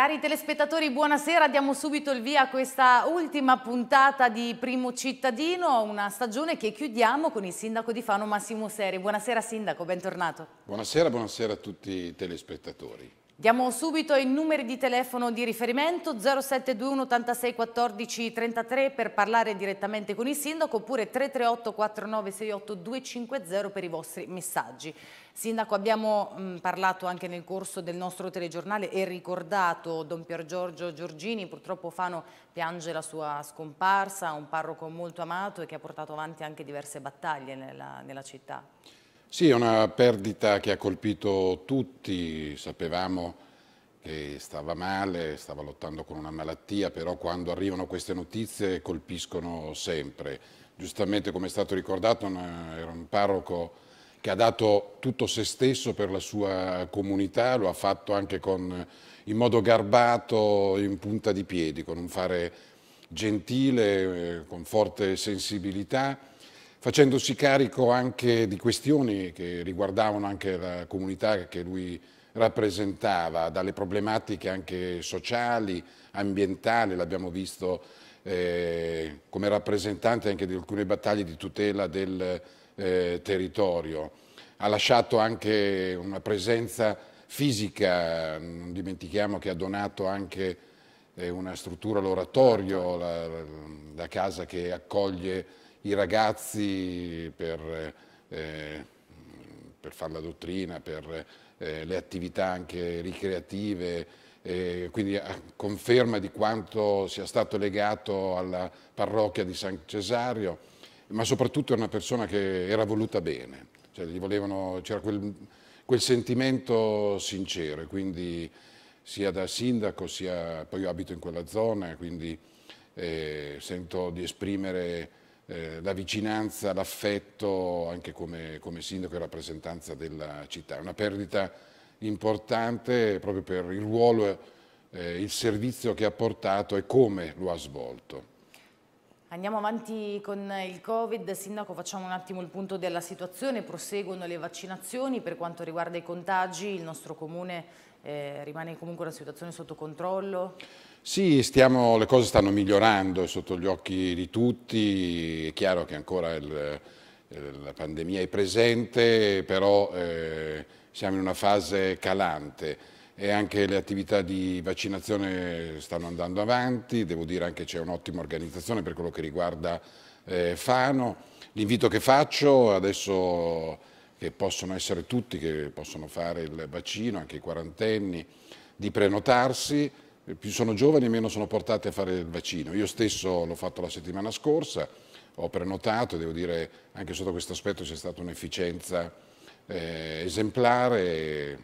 Cari telespettatori, buonasera. Diamo subito il via a questa ultima puntata di Primo Cittadino, una stagione che chiudiamo con il sindaco di Fano Massimo Seri. Buonasera sindaco, bentornato. Buonasera, buonasera a tutti i telespettatori. Diamo subito i numeri di telefono di riferimento 0721 86 14 33 per parlare direttamente con il sindaco oppure 338 49 68 250 per i vostri messaggi. Sindaco abbiamo mh, mm, parlato anche nel corso del nostro telegiornale e ricordato Don Pier Giorgio Giorgini, purtroppo Fano piange la sua scomparsa, un parroco molto amato e che ha portato avanti anche diverse battaglie nella, nella città. Sì, è una perdita che ha colpito tutti, sapevamo che stava male, stava lottando con una malattia, però quando arrivano queste notizie colpiscono sempre. Giustamente, come è stato ricordato, era un parroco che ha dato tutto se stesso per la sua comunità, lo ha fatto anche con, in modo garbato, in punta di piedi, con un fare gentile, eh, con forte sensibilità facendosi carico anche di questioni che riguardavano anche la comunità che lui rappresentava, dalle problematiche anche sociali, ambientali, l'abbiamo visto eh, come rappresentante anche di alcune battaglie di tutela del eh, territorio. Ha lasciato anche una presenza fisica, non dimentichiamo che ha donato anche eh, una struttura, l'oratorio, la, la casa che accoglie i ragazzi per, eh, per fare la dottrina, per eh, le attività anche ricreative, eh, quindi conferma di quanto sia stato legato alla parrocchia di San Cesario, ma soprattutto era una persona che era voluta bene, cioè, c'era quel, quel, sentimento sincero, quindi sia da sindaco sia poi io abito in quella zona, quindi eh, sento di esprimere eh, la vicinanza, l'affetto anche come, come sindaco e rappresentanza della città. È una perdita importante proprio per il ruolo, eh, il servizio che ha portato e come lo ha svolto. Andiamo avanti con il Covid, Sindaco facciamo un attimo il punto della situazione, proseguono le vaccinazioni, per quanto riguarda i contagi il nostro comune eh, rimane comunque una situazione sotto controllo? Sì, stiamo, le cose stanno migliorando, sotto gli occhi di tutti, è chiaro che ancora il, la pandemia è presente, però eh, siamo in una fase calante e anche le attività di vaccinazione stanno andando avanti, devo dire anche c'è un'ottima organizzazione per quello che riguarda eh, Fano. L'invito che faccio adesso che possono essere tutti che possono fare il vaccino, anche i quarantenni, di prenotarsi eh, più sono giovani meno sono portati a fare il vaccino. Io stesso l'ho fatto la settimana scorsa, ho prenotato, devo dire anche sotto questo aspetto c'è stata un'efficienza eh, esemplare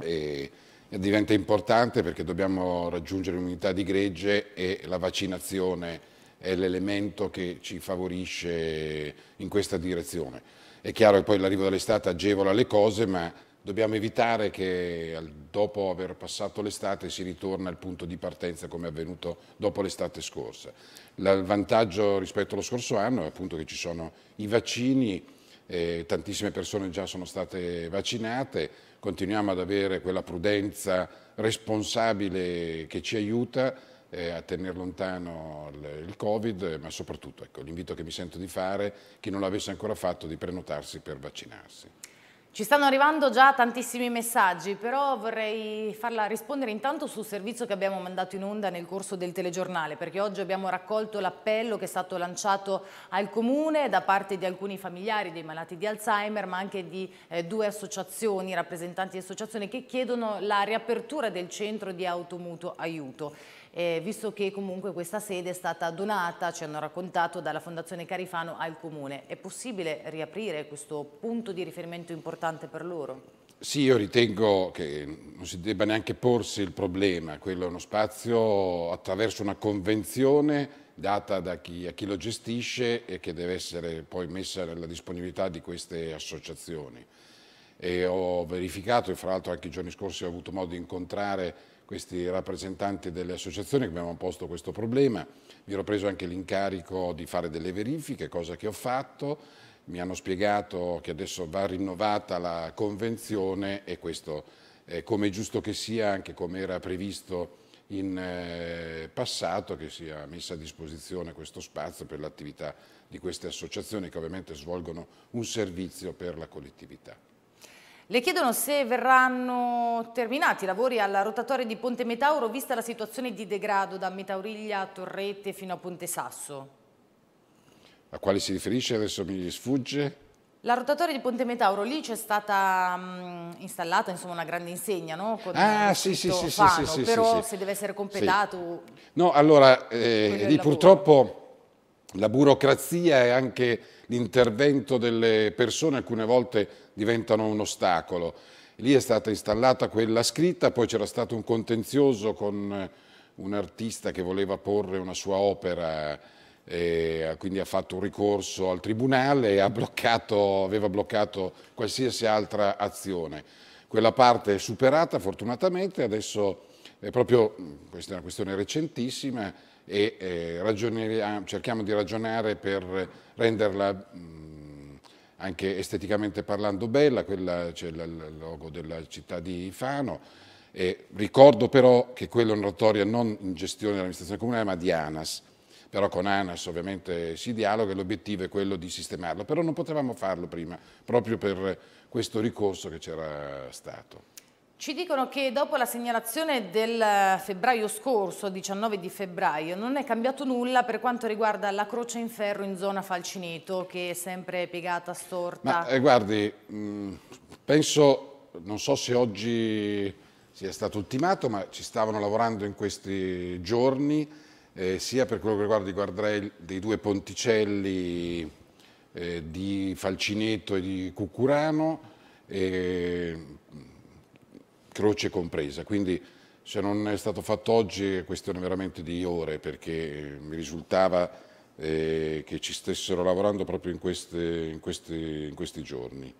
e, e, diventa importante perché dobbiamo raggiungere l'unità di gregge e la vaccinazione è l'elemento che ci favorisce in questa direzione. È chiaro che poi l'arrivo dell'estate agevola le cose, ma dobbiamo evitare che dopo aver passato l'estate si ritorna al punto di partenza come è avvenuto dopo l'estate scorsa. Il vantaggio rispetto allo scorso anno è appunto che ci sono i vaccini, eh, tantissime persone già sono state vaccinate, continuiamo ad avere quella prudenza responsabile che ci aiuta eh, a tenere lontano il, il Covid, ma soprattutto ecco, l'invito che mi sento di fare, chi non l'avesse ancora fatto, di prenotarsi per vaccinarsi. Ci stanno arrivando già tantissimi messaggi, però vorrei farla rispondere intanto sul servizio che abbiamo mandato in onda nel corso del telegiornale, perché oggi abbiamo raccolto l'appello che è stato lanciato al Comune da parte di alcuni familiari dei malati di Alzheimer, ma anche di eh, due associazioni, rappresentanti di associazioni, che chiedono la riapertura del centro di automuto aiuto eh, visto che comunque questa sede è stata donata, ci hanno raccontato, dalla Fondazione Carifano al Comune. È possibile riaprire questo punto di riferimento importante per loro? Sì, io ritengo che non si debba neanche porsi il problema, quello è uno spazio attraverso una convenzione data da chi, a chi lo gestisce e che deve essere poi messa alla disponibilità di queste associazioni. E ho verificato, e fra l'altro anche i giorni scorsi ho avuto modo di incontrare questi rappresentanti delle associazioni che mi avevano posto questo problema, mi ero preso anche l'incarico di fare delle verifiche, cosa che ho fatto, mi hanno spiegato che adesso va rinnovata la convenzione e questo è come è giusto che sia, anche come era previsto in eh, passato, che sia messa a disposizione questo spazio per l'attività di queste associazioni che ovviamente svolgono un servizio per la collettività. Le chiedono se verranno terminati i lavori alla rotatoria di Ponte Metauro vista la situazione di degrado da Metauriglia a Torrette fino a Ponte Sasso. A quale si riferisce? Adesso mi sfugge. La rotatoria di Ponte Metauro, lì c'è stata mh, mm, installata insomma, una grande insegna, no? Con ah, sì, sì, sì, Fano, sì, sì, Però sì, se deve essere completato... No, allora, eh, lì purtroppo la burocrazia e anche l'intervento delle persone alcune volte diventano un ostacolo. Lì è stata installata quella scritta, poi c'era stato un contenzioso con eh, un artista che voleva porre una sua opera, eh, e quindi ha fatto un ricorso al tribunale e bloccato, aveva bloccato qualsiasi altra azione. Quella parte è superata fortunatamente, adesso è proprio, mm, questa è una questione recentissima, e eh, cerchiamo di ragionare per renderla mh, mm, anche esteticamente parlando bella, quella c'è il logo della città di Fano. E ricordo però che quella è una un'oratoria non in gestione dell'amministrazione comunale ma di ANAS, però con ANAS ovviamente si dialoga e l'obiettivo è quello di sistemarlo, però non potevamo farlo prima proprio per questo ricorso che c'era stato. Ci dicono che dopo la segnalazione del eh, febbraio scorso, 19 di febbraio, non è cambiato nulla per quanto riguarda la croce in ferro in zona Falcineto, che è sempre piegata, storta. Ma, eh, guardi, mm, penso, non so se oggi sia stato ultimato, ma ci stavano lavorando in questi giorni, eh, sia per quello che riguarda i guardrail dei due ponticelli eh, di Falcineto e di Cucurano, croce compresa. Quindi se non è stato fatto oggi è questione veramente di ore perché eh, mi risultava eh, che ci stessero lavorando proprio in, queste, in, questi, in questi giorni.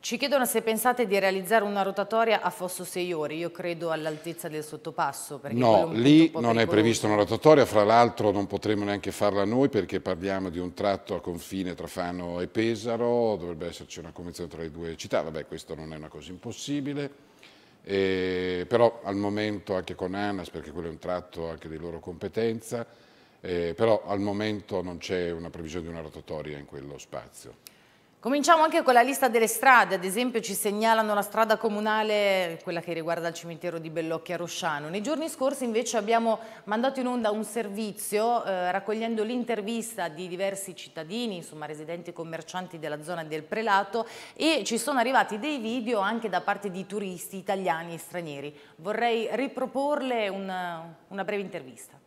Ci chiedono se pensate di realizzare una rotatoria a Fosso Seiori, io credo all'altezza del sottopasso. No, lì non pericoloso. è prevista una rotatoria, fra l'altro non potremo neanche farla noi perché parliamo di un tratto a confine tra Fano e Pesaro, dovrebbe esserci una convenzione tra le due città, vabbè questo non è una cosa impossibile. Eh, però al momento anche con ANAS, perché quello è un tratto anche di loro competenza, eh, però al momento non c'è una previsione di una rotatoria in quello spazio. Cominciamo anche con la lista delle strade, ad esempio ci segnalano la strada comunale, quella che riguarda il cimitero di Bellocchi a Rosciano. Nei giorni scorsi invece abbiamo mandato in onda un servizio eh, raccogliendo l'intervista di diversi cittadini, insomma residenti e commercianti della zona del Prelato e ci sono arrivati dei video anche da parte di turisti italiani e stranieri. Vorrei riproporle una, una breve intervista.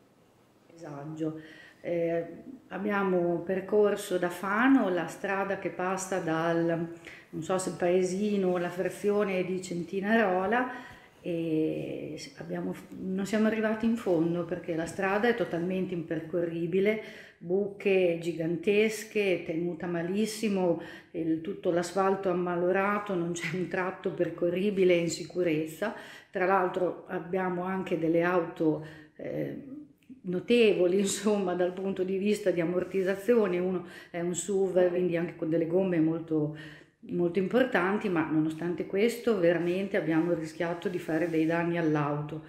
Esagio. Eh, abbiamo percorso da Fano la strada che passa dal, non so se paesino, la frazione di Centinarola e abbiamo, non siamo arrivati in fondo perché la strada è totalmente impercorribile, buche gigantesche, tenuta malissimo, il, tutto l'asfalto ammalorato, non c'è un tratto percorribile in sicurezza. Tra l'altro abbiamo anche delle auto eh, notevoli insomma dal punto di vista di ammortizzazione, uno è un SUV quindi anche con delle gomme molto, molto importanti, ma nonostante questo veramente abbiamo rischiato di fare dei danni all'auto.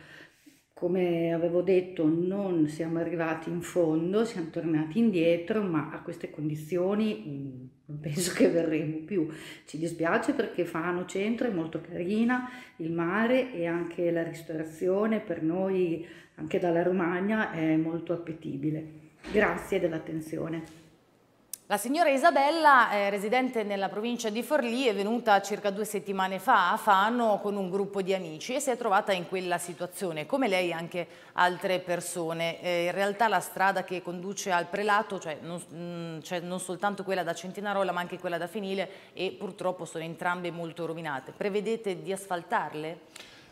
Come avevo detto non siamo arrivati in fondo, siamo tornati indietro, ma a queste condizioni mm, non penso che verremo più. Ci dispiace perché Fano Centro è molto carina, il mare e anche la ristorazione per noi anche dalla Romagna è molto appetibile. Grazie dell'attenzione. La signora Isabella, eh, residente nella provincia di Forlì, è venuta circa due settimane fa a Fano con un gruppo di amici e si è trovata in quella situazione, come lei e anche altre persone. Eh, in realtà la strada che conduce al prelato, cioè non, mh, mm, cioè non, soltanto quella da Centinarola ma anche quella da Finile e purtroppo sono entrambe molto rovinate. Prevedete di asfaltarle?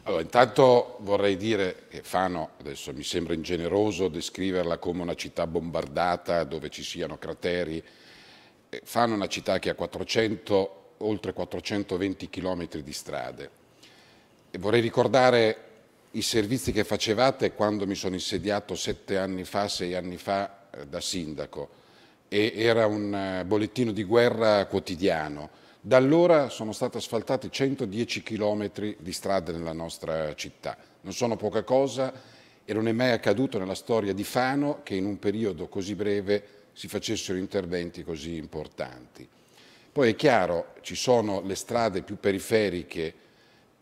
Allora, intanto vorrei dire che Fano, adesso mi sembra ingeneroso descriverla come una città bombardata dove ci siano crateri. Eh, Fano è una città che ha 400, oltre 420 chilometri di strade. E vorrei ricordare i servizi che facevate quando mi sono insediato sette anni fa, sei anni fa eh, da sindaco. E era un eh, bollettino di guerra quotidiano da allora sono stati asfaltati 110 km di strade nella nostra città. Non sono poca cosa e non è mai accaduto nella storia di Fano che in un periodo così breve si facessero interventi così importanti. Poi è chiaro, ci sono le strade più periferiche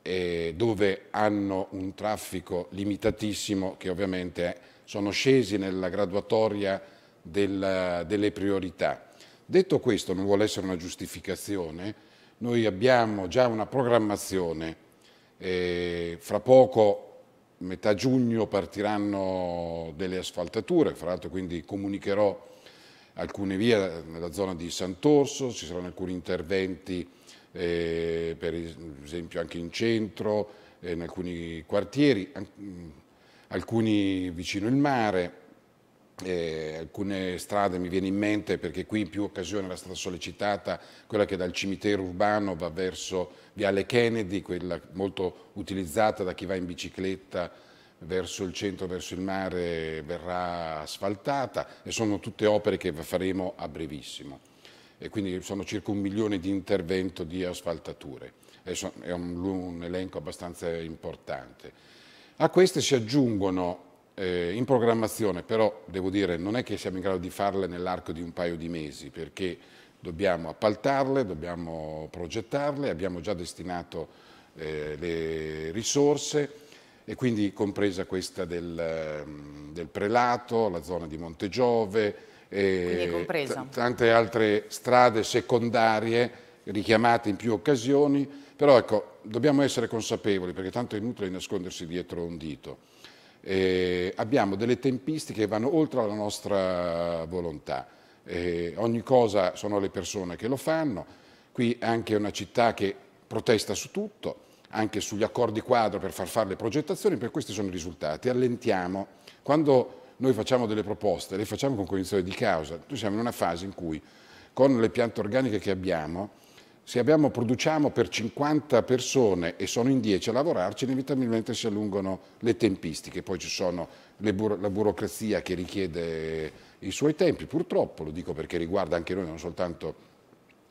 eh, dove hanno un traffico limitatissimo che ovviamente sono scesi nella graduatoria del, delle priorità Detto questo, non vuole essere una giustificazione, noi abbiamo già una programmazione, eh, fra poco metà giugno partiranno delle asfaltature, fra l'altro quindi comunicherò alcune vie nella zona di Sant'Orso, ci saranno alcuni interventi eh, per esempio anche in centro, eh, in alcuni quartieri, alcuni vicino il mare, eh, alcune strade mi viene in mente perché qui in più occasioni era stata sollecitata quella che dal cimitero urbano va verso Viale Kennedy, quella molto utilizzata da chi va in bicicletta verso il centro, verso il mare, verrà asfaltata e sono tutte opere che faremo a brevissimo. E quindi sono circa un milione di intervento di asfaltature, è un, un elenco abbastanza importante. A queste si aggiungono eh, in programmazione, però devo dire non è che siamo in grado di farle nell'arco di un paio di mesi, perché dobbiamo appaltarle, dobbiamo progettarle, abbiamo già destinato eh, le risorse e quindi compresa questa del, ehm, del prelato, la zona di Montegiove, e tante altre strade secondarie richiamate in più occasioni, però ecco, dobbiamo essere consapevoli perché tanto è inutile nascondersi dietro un dito eh, abbiamo delle tempistiche che vanno oltre la nostra volontà. Eh, ogni cosa sono le persone che lo fanno, qui anche una città che protesta su tutto, anche sugli accordi quadro per far fare le progettazioni, per questi sono i risultati, allentiamo. Quando noi facciamo delle proposte, le facciamo con cognizione di causa, noi siamo in una fase in cui con le piante organiche che abbiamo se abbiamo, produciamo per 50 persone e sono in 10 a lavorarci, inevitabilmente si allungano le tempistiche, poi ci sono buro, la burocrazia che richiede i suoi tempi, purtroppo, lo dico perché riguarda anche noi, non soltanto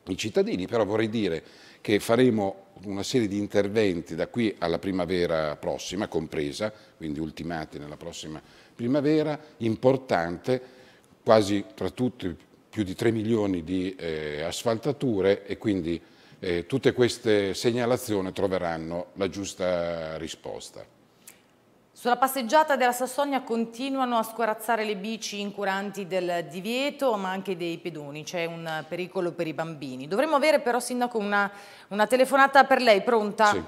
i cittadini, però vorrei dire che faremo una serie di interventi da qui alla primavera prossima, compresa, quindi ultimati nella prossima primavera, importante, quasi tra tutti più di 3 milioni di eh, asfaltature e quindi eh, tutte queste segnalazioni troveranno la giusta risposta. Sulla passeggiata della Sassonia continuano a scorazzare le bici incuranti del divieto ma anche dei pedoni, c'è un pericolo per i bambini. Dovremmo avere però Sindaco una, una telefonata per lei, pronta? Sì.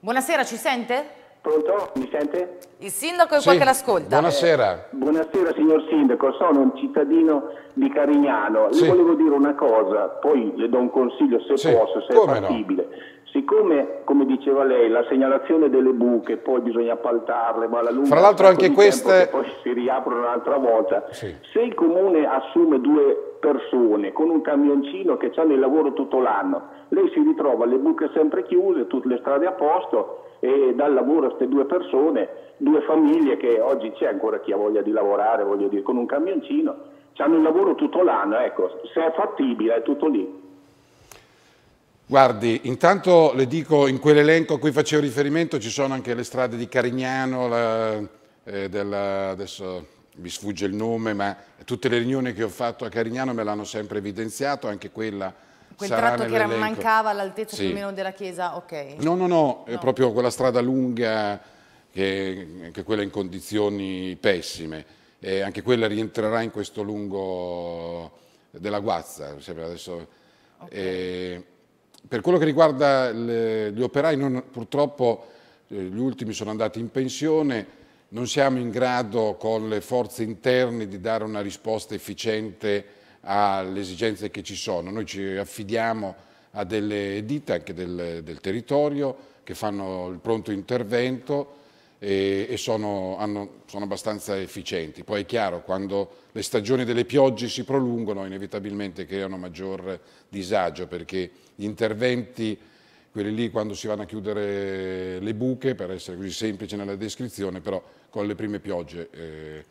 Buonasera, ci sente? Pronto? Mi sente? Il sindaco è sì. qua che l'ascolta. Buonasera. Eh, buonasera signor sindaco, sono un cittadino di Carignano. Sì. Le volevo dire una cosa, poi le do un consiglio se sì. posso, se come è possibile. No? Siccome, come diceva lei, la segnalazione delle buche, poi bisogna appaltarle, ma la lunga... Fra l'altro anche queste... Poi si riaprono un'altra volta. Se il comune assume due persone con un camioncino che hanno il lavoro tutto l'anno. Lei si ritrova le buche sempre chiuse, tutte le strade a posto e dal lavoro a queste due persone, due famiglie che oggi c'è ancora chi ha voglia di lavorare, voglio dire, con un camioncino, hanno il lavoro tutto l'anno, ecco, se è fattibile è tutto lì. Guardi, intanto le dico, in quell'elenco a cui facevo riferimento ci sono anche le strade di Carignano, la, eh, della, adesso mi sfugge il nome, ma tutte le riunioni che ho fatto a Carignano me l'hanno sempre evidenziato, anche quella Quel sarà tratto che mancava all'altezza sì. più o meno della chiesa, ok. No, no, no, no. è proprio quella strada lunga che, che quella in condizioni pessime. E anche quella rientrerà in questo lungo della guazza. Cioè, adesso, okay. eh, per quello che riguarda le, gli operai, non, purtroppo eh, gli ultimi sono andati in pensione, non siamo in grado con le forze interne di dare una risposta efficiente alle esigenze che ci sono. Noi ci affidiamo a delle ditte anche del, del territorio che fanno il pronto intervento e, e sono, hanno, sono, abbastanza efficienti. Poi è chiaro, quando le stagioni delle piogge si prolungano inevitabilmente creano maggior disagio perché gli interventi, quelli lì quando si vanno a chiudere le buche, per essere così semplice nella descrizione, però con le prime piogge... Eh,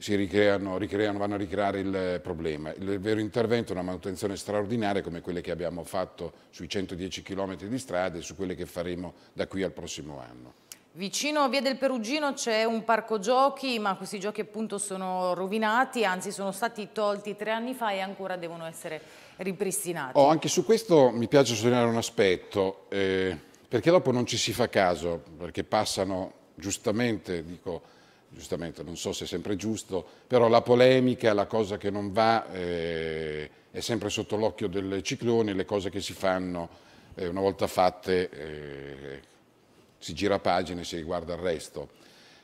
si ricreano, ricreano, vanno a ricreare il problema. Il vero intervento è una manutenzione straordinaria come quelle che abbiamo fatto sui 110 km di strade e su quelle che faremo da qui al prossimo anno. Vicino a Via del Perugino c'è un parco giochi, ma questi giochi appunto sono rovinati, anzi sono stati tolti tre anni fa e ancora devono essere ripristinati. Oh, anche su questo mi piace sottolineare un aspetto, eh, perché dopo non ci si fa caso, perché passano giustamente, dico, giustamente non so se è sempre giusto, però la polemica, la cosa che non va eh, è sempre sotto l'occhio del ciclone, le cose che si fanno eh, una volta fatte eh, si gira pagina e si riguarda il resto.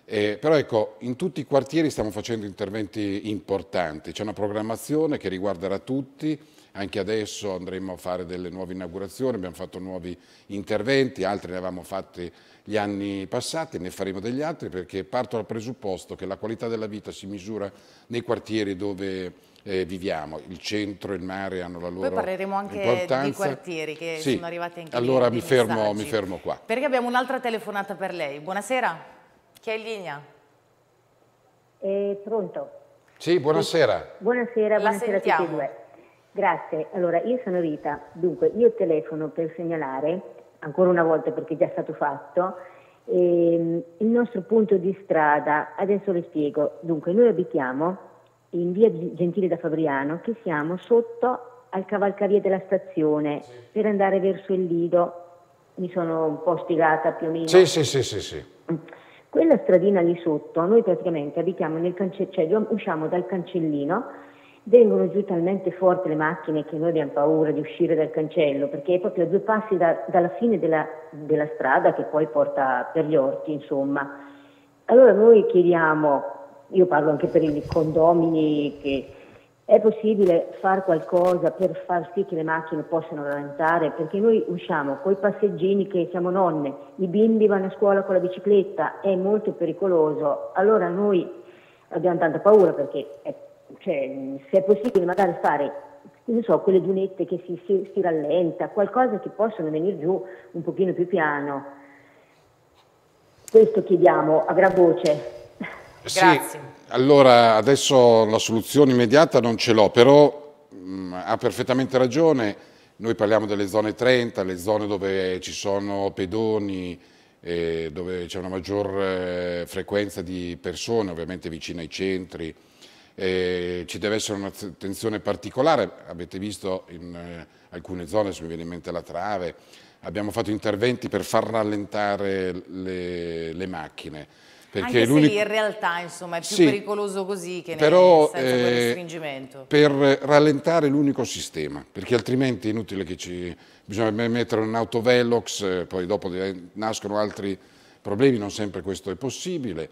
Eh, però ecco, in tutti i quartieri stiamo facendo interventi importanti, c'è una programmazione che riguarderà tutti, anche adesso andremo a fare delle nuove inaugurazioni, abbiamo fatto nuovi interventi, altri ne avevamo fatti gli anni passati, ne faremo degli altri perché parto dal presupposto che la qualità della vita si misura nei quartieri dove eh, viviamo. Il centro e il mare hanno la loro importanza. Poi parleremo anche importanza. di quartieri che sì. sono arrivati anche Allora mi fermo, mi fermo, qua. Perché abbiamo un'altra telefonata per lei. Buonasera, chi è in linea? È eh, pronto. Sì, buonasera. Buonasera, buonasera a tutti e due. Grazie. Allora, io sono Rita. Dunque, io telefono per segnalare ancora una volta perché è già stato fatto, ehm, il nostro punto di strada, adesso lo spiego, dunque noi abitiamo in via Gentile da Fabriano che siamo sotto al cavalcavia della stazione sì. per andare verso il Lido, mi sono un po' spiegata più o meno. Sì, sì, sì, sì, sì. Mm. Quella stradina lì sotto, noi praticamente abitiamo nel cancello, cioè usciamo dal cancellino vengono giù talmente forti le macchine che noi abbiamo paura di uscire dal cancello perché è proprio a due passi da, dalla fine della, della, strada che poi porta per gli orti, insomma. Allora noi chiediamo, io parlo anche per i condomini, che è possibile fare qualcosa per far sì che le macchine possano rallentare perché noi usciamo con i passeggini che siamo nonne, i bimbi vanno a scuola con la bicicletta, è molto pericoloso. Allora noi abbiamo tanta paura perché è cioè, se è possibile magari fare non so, quelle dunette che si, si, si, rallenta, qualcosa che possono venire giù un pochino più piano. Questo chiediamo a gran voce. Sì, Grazie. allora adesso la soluzione immediata non ce l'ho, però mh, mm, ha perfettamente ragione. Noi parliamo delle zone 30, le zone dove ci sono pedoni, eh, dove c'è una maggior eh, frequenza di persone, ovviamente vicino ai centri, eh, ci deve essere un'attenzione particolare, avete visto in eh, alcune zone, se mi viene in mente la trave, abbiamo fatto interventi per far rallentare le, le macchine. Perché Anche se in realtà insomma, è più sì, pericoloso così che però, nel, senza eh, restringimento. Per rallentare l'unico sistema, perché altrimenti è inutile che ci... bisogna mettere un'auto velox, eh, poi dopo nascono altri problemi, non sempre questo è possibile.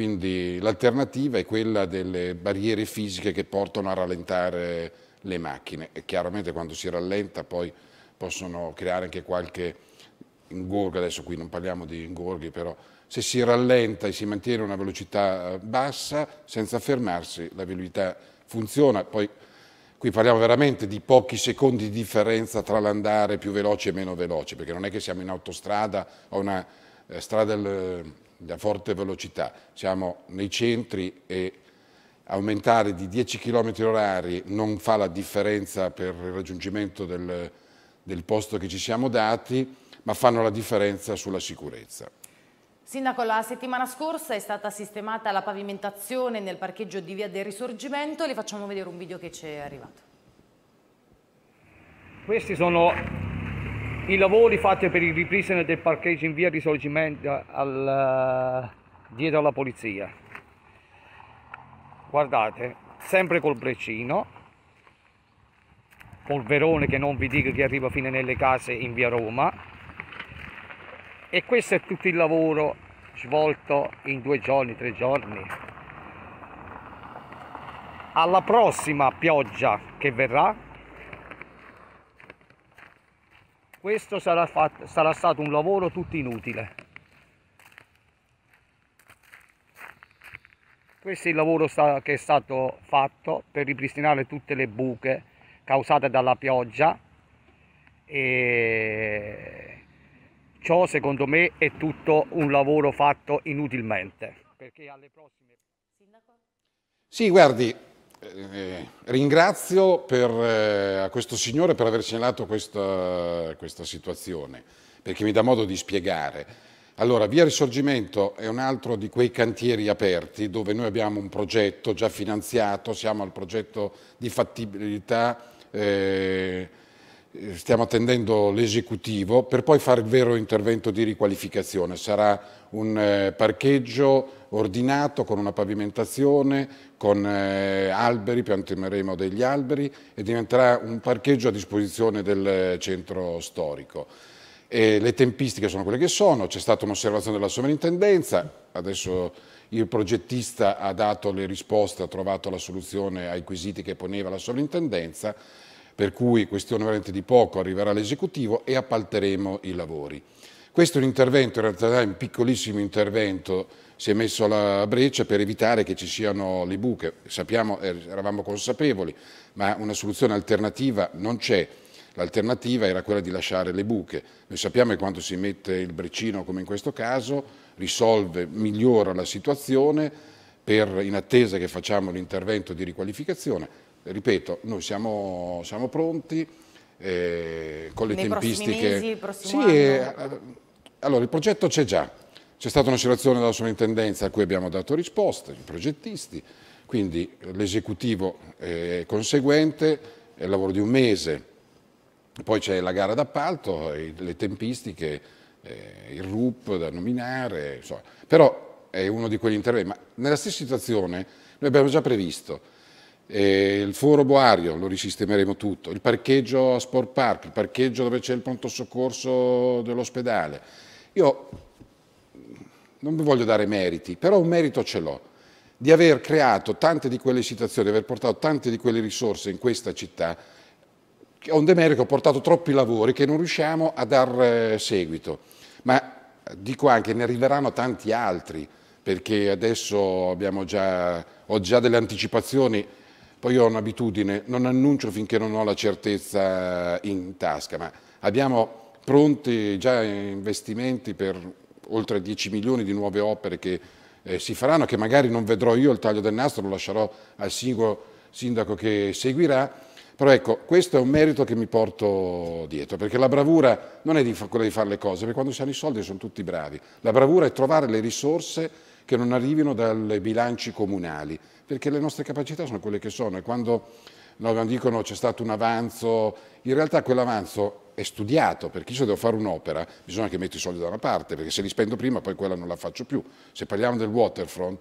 Quindi l'alternativa è quella delle barriere fisiche che portano a rallentare le macchine e chiaramente quando si rallenta poi possono creare anche qualche ingorgo, adesso qui non parliamo di ingorghi però se si rallenta e si mantiene una velocità eh, bassa senza fermarsi la velocità funziona, poi qui parliamo veramente di pochi secondi di differenza tra l'andare più veloce e meno veloce perché non è che siamo in autostrada o una eh, strada da forte velocità, siamo nei centri e aumentare di 10 km orari non fa la differenza per il raggiungimento del, del posto che ci siamo dati, ma fanno la differenza sulla sicurezza. Sindaco, la settimana scorsa è stata sistemata la pavimentazione nel parcheggio di Via del Risorgimento, le facciamo vedere un video che ci è arrivato. Questi sono i lavori fatti per il ripristino del parcheggio in via Risorgimento al, eh, dietro alla polizia. Guardate, sempre col breccino polverone che non vi dico che arriva fino nelle case in via Roma. E questo è tutto il lavoro svolto in due giorni, tre giorni. Alla prossima pioggia che verrà questo sarà, fatto, sarà stato un lavoro tutto inutile. Questo è il lavoro che è stato fatto per ripristinare tutte le buche causate dalla pioggia e ciò secondo me è tutto un lavoro fatto inutilmente. Perché alle Prossime... Sì, guardi, eh, ringrazio per, eh, questo signore per aver segnalato questa, questa situazione, perché mi dà modo di spiegare. Allora, Via Risorgimento è un altro di quei cantieri aperti dove noi abbiamo un progetto già finanziato, siamo al progetto di fattibilità, eh, stiamo attendendo l'esecutivo per poi fare il vero intervento di riqualificazione. Sarà un eh, parcheggio ordinato, con una pavimentazione, con eh, alberi, pianteremo degli alberi e diventerà un parcheggio a disposizione del centro storico. E le tempistiche sono quelle che sono, c'è stata un'osservazione della sovrintendenza, adesso il progettista ha dato le risposte, ha trovato la soluzione ai quesiti che poneva la sovrintendenza, per cui questione veramente di poco arriverà l'esecutivo e appalteremo i lavori. Questo è un intervento, in realtà è un piccolissimo intervento si è messo la breccia per evitare che ci siano le buche. Sappiamo, er, eravamo consapevoli, ma una soluzione alternativa non c'è. L'alternativa era quella di lasciare le buche. Noi sappiamo che quando si mette il breccino, come in questo caso, risolve, migliora la situazione per, in attesa che facciamo l'intervento di riqualificazione. Ripeto, noi siamo, siamo pronti eh, con le Nei tempistiche. Prossimi mesi, prossimo sì, eh, allora il progetto c'è già. C'è stata un'osservazione della sovrintendenza a cui abbiamo dato risposta, i progettisti, quindi l'esecutivo è conseguente, è il lavoro di un mese, poi c'è la gara d'appalto, le tempistiche, eh, il RUP da nominare, insomma. però è uno di quegli interventi. Ma nella stessa situazione noi abbiamo già previsto eh, il foro Boario, lo risistemeremo tutto, il parcheggio a Sport Park, il parcheggio dove c'è il pronto soccorso dell'ospedale. Io non vi voglio dare meriti, però un merito ce l'ho, di aver creato tante di quelle situazioni, di aver portato tante di quelle risorse in questa città, che ho un demerito, ho portato troppi lavori che non riusciamo a dar eh, seguito, ma dico anche ne arriveranno tanti altri, perché adesso già, ho già delle anticipazioni, poi ho un'abitudine, non annuncio finché non ho la certezza in tasca, ma abbiamo pronti già investimenti per oltre 10 milioni di nuove opere che eh, si faranno, che magari non vedrò io il taglio del nastro, lo lascerò al singolo sindaco che seguirà, però ecco, questo è un merito che mi porto dietro, perché la bravura non è di quella di fare le cose, perché quando si hanno i soldi sono tutti bravi, la bravura è trovare le risorse che non arrivino dai bilanci comunali, perché le nostre capacità sono quelle che sono e quando no, quando dicono c'è stato un avanzo, in realtà quell'avanzo è studiato, perché se devo fare un'opera bisogna che metto i soldi da una parte, perché se li spendo prima poi quella non la faccio più. Se parliamo del waterfront,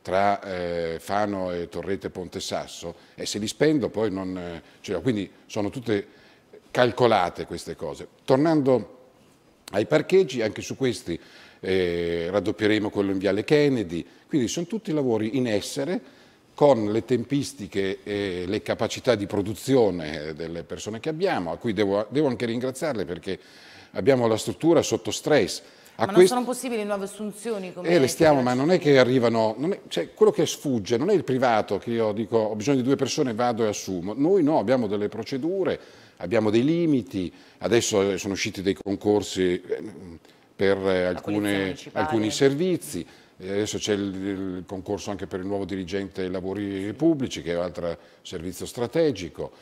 tra eh, Fano e Torrete Ponte Sasso, e eh, se li spendo poi non... Eh, cioè, quindi sono tutte calcolate queste cose. Tornando ai parcheggi, anche su questi eh, raddoppieremo quello in Viale Kennedy, quindi sono tutti lavori in essere, con le tempistiche e le capacità di produzione eh, delle persone che abbiamo, a cui devo, devo anche ringraziarle perché abbiamo la struttura sotto stress. A ma non sono possibili nuove assunzioni? Come eh, le stiamo, ma non è che arrivano, è, cioè, quello che sfugge non è il privato che io dico ho bisogno di due persone, vado e assumo. Noi no, abbiamo delle procedure, abbiamo dei limiti, adesso eh, sono usciti dei concorsi eh, per alcune, alcuni servizi adesso c'è il, il, concorso anche per il nuovo dirigente lavori pubblici, che è un altro servizio strategico.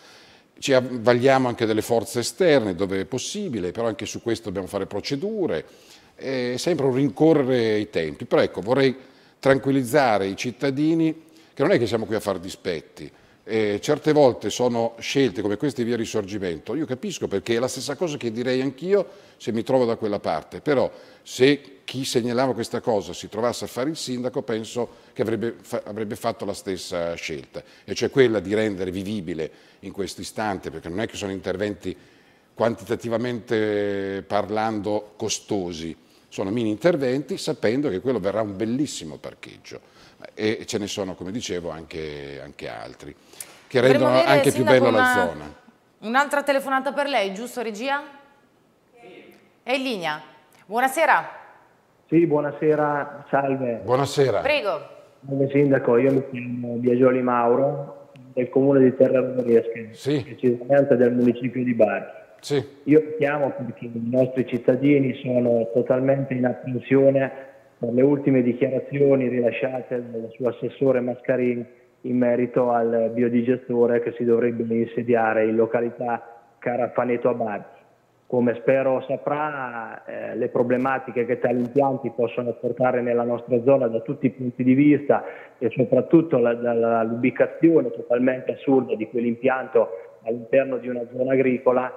Ci avvaliamo anche delle forze esterne dove è possibile, però anche su questo dobbiamo fare procedure. È sempre un rincorrere i tempi. Però ecco, vorrei tranquillizzare i cittadini che non è che siamo qui a fare dispetti, eh, certe volte sono scelte come queste via risorgimento, io capisco perché è la stessa cosa che direi anch'io se mi trovo da quella parte, però se chi segnalava questa cosa si trovasse a fare il sindaco penso che avrebbe, fa avrebbe fatto la stessa scelta, e cioè quella di rendere vivibile in questo istante, perché non è che sono interventi quantitativamente parlando costosi, sono mini interventi sapendo che quello verrà un bellissimo parcheggio e ce ne sono, come dicevo, anche, anche altri che rendono avere, anche più bella la zona. Un'altra telefonata per lei, giusto regia? È in linea. Buonasera. Sì, buonasera, salve. Buonasera. Prego. Come sindaco, io mi chiamo Biagioli Mauro, del comune di Terra Riesca, sì. cittadinanza del municipio di Bari. Sì. Io chiamo perché i nostri cittadini sono totalmente in apprensione per le ultime dichiarazioni rilasciate dal suo assessore Mascarini in merito al biodigestore che si dovrebbe insediare in località Carafaneto a Bari. Come spero saprà, eh, le problematiche che tali impianti possono portare nella nostra zona da tutti i punti di vista e soprattutto dall'ubicazione totalmente assurda di quell'impianto all'interno di una zona agricola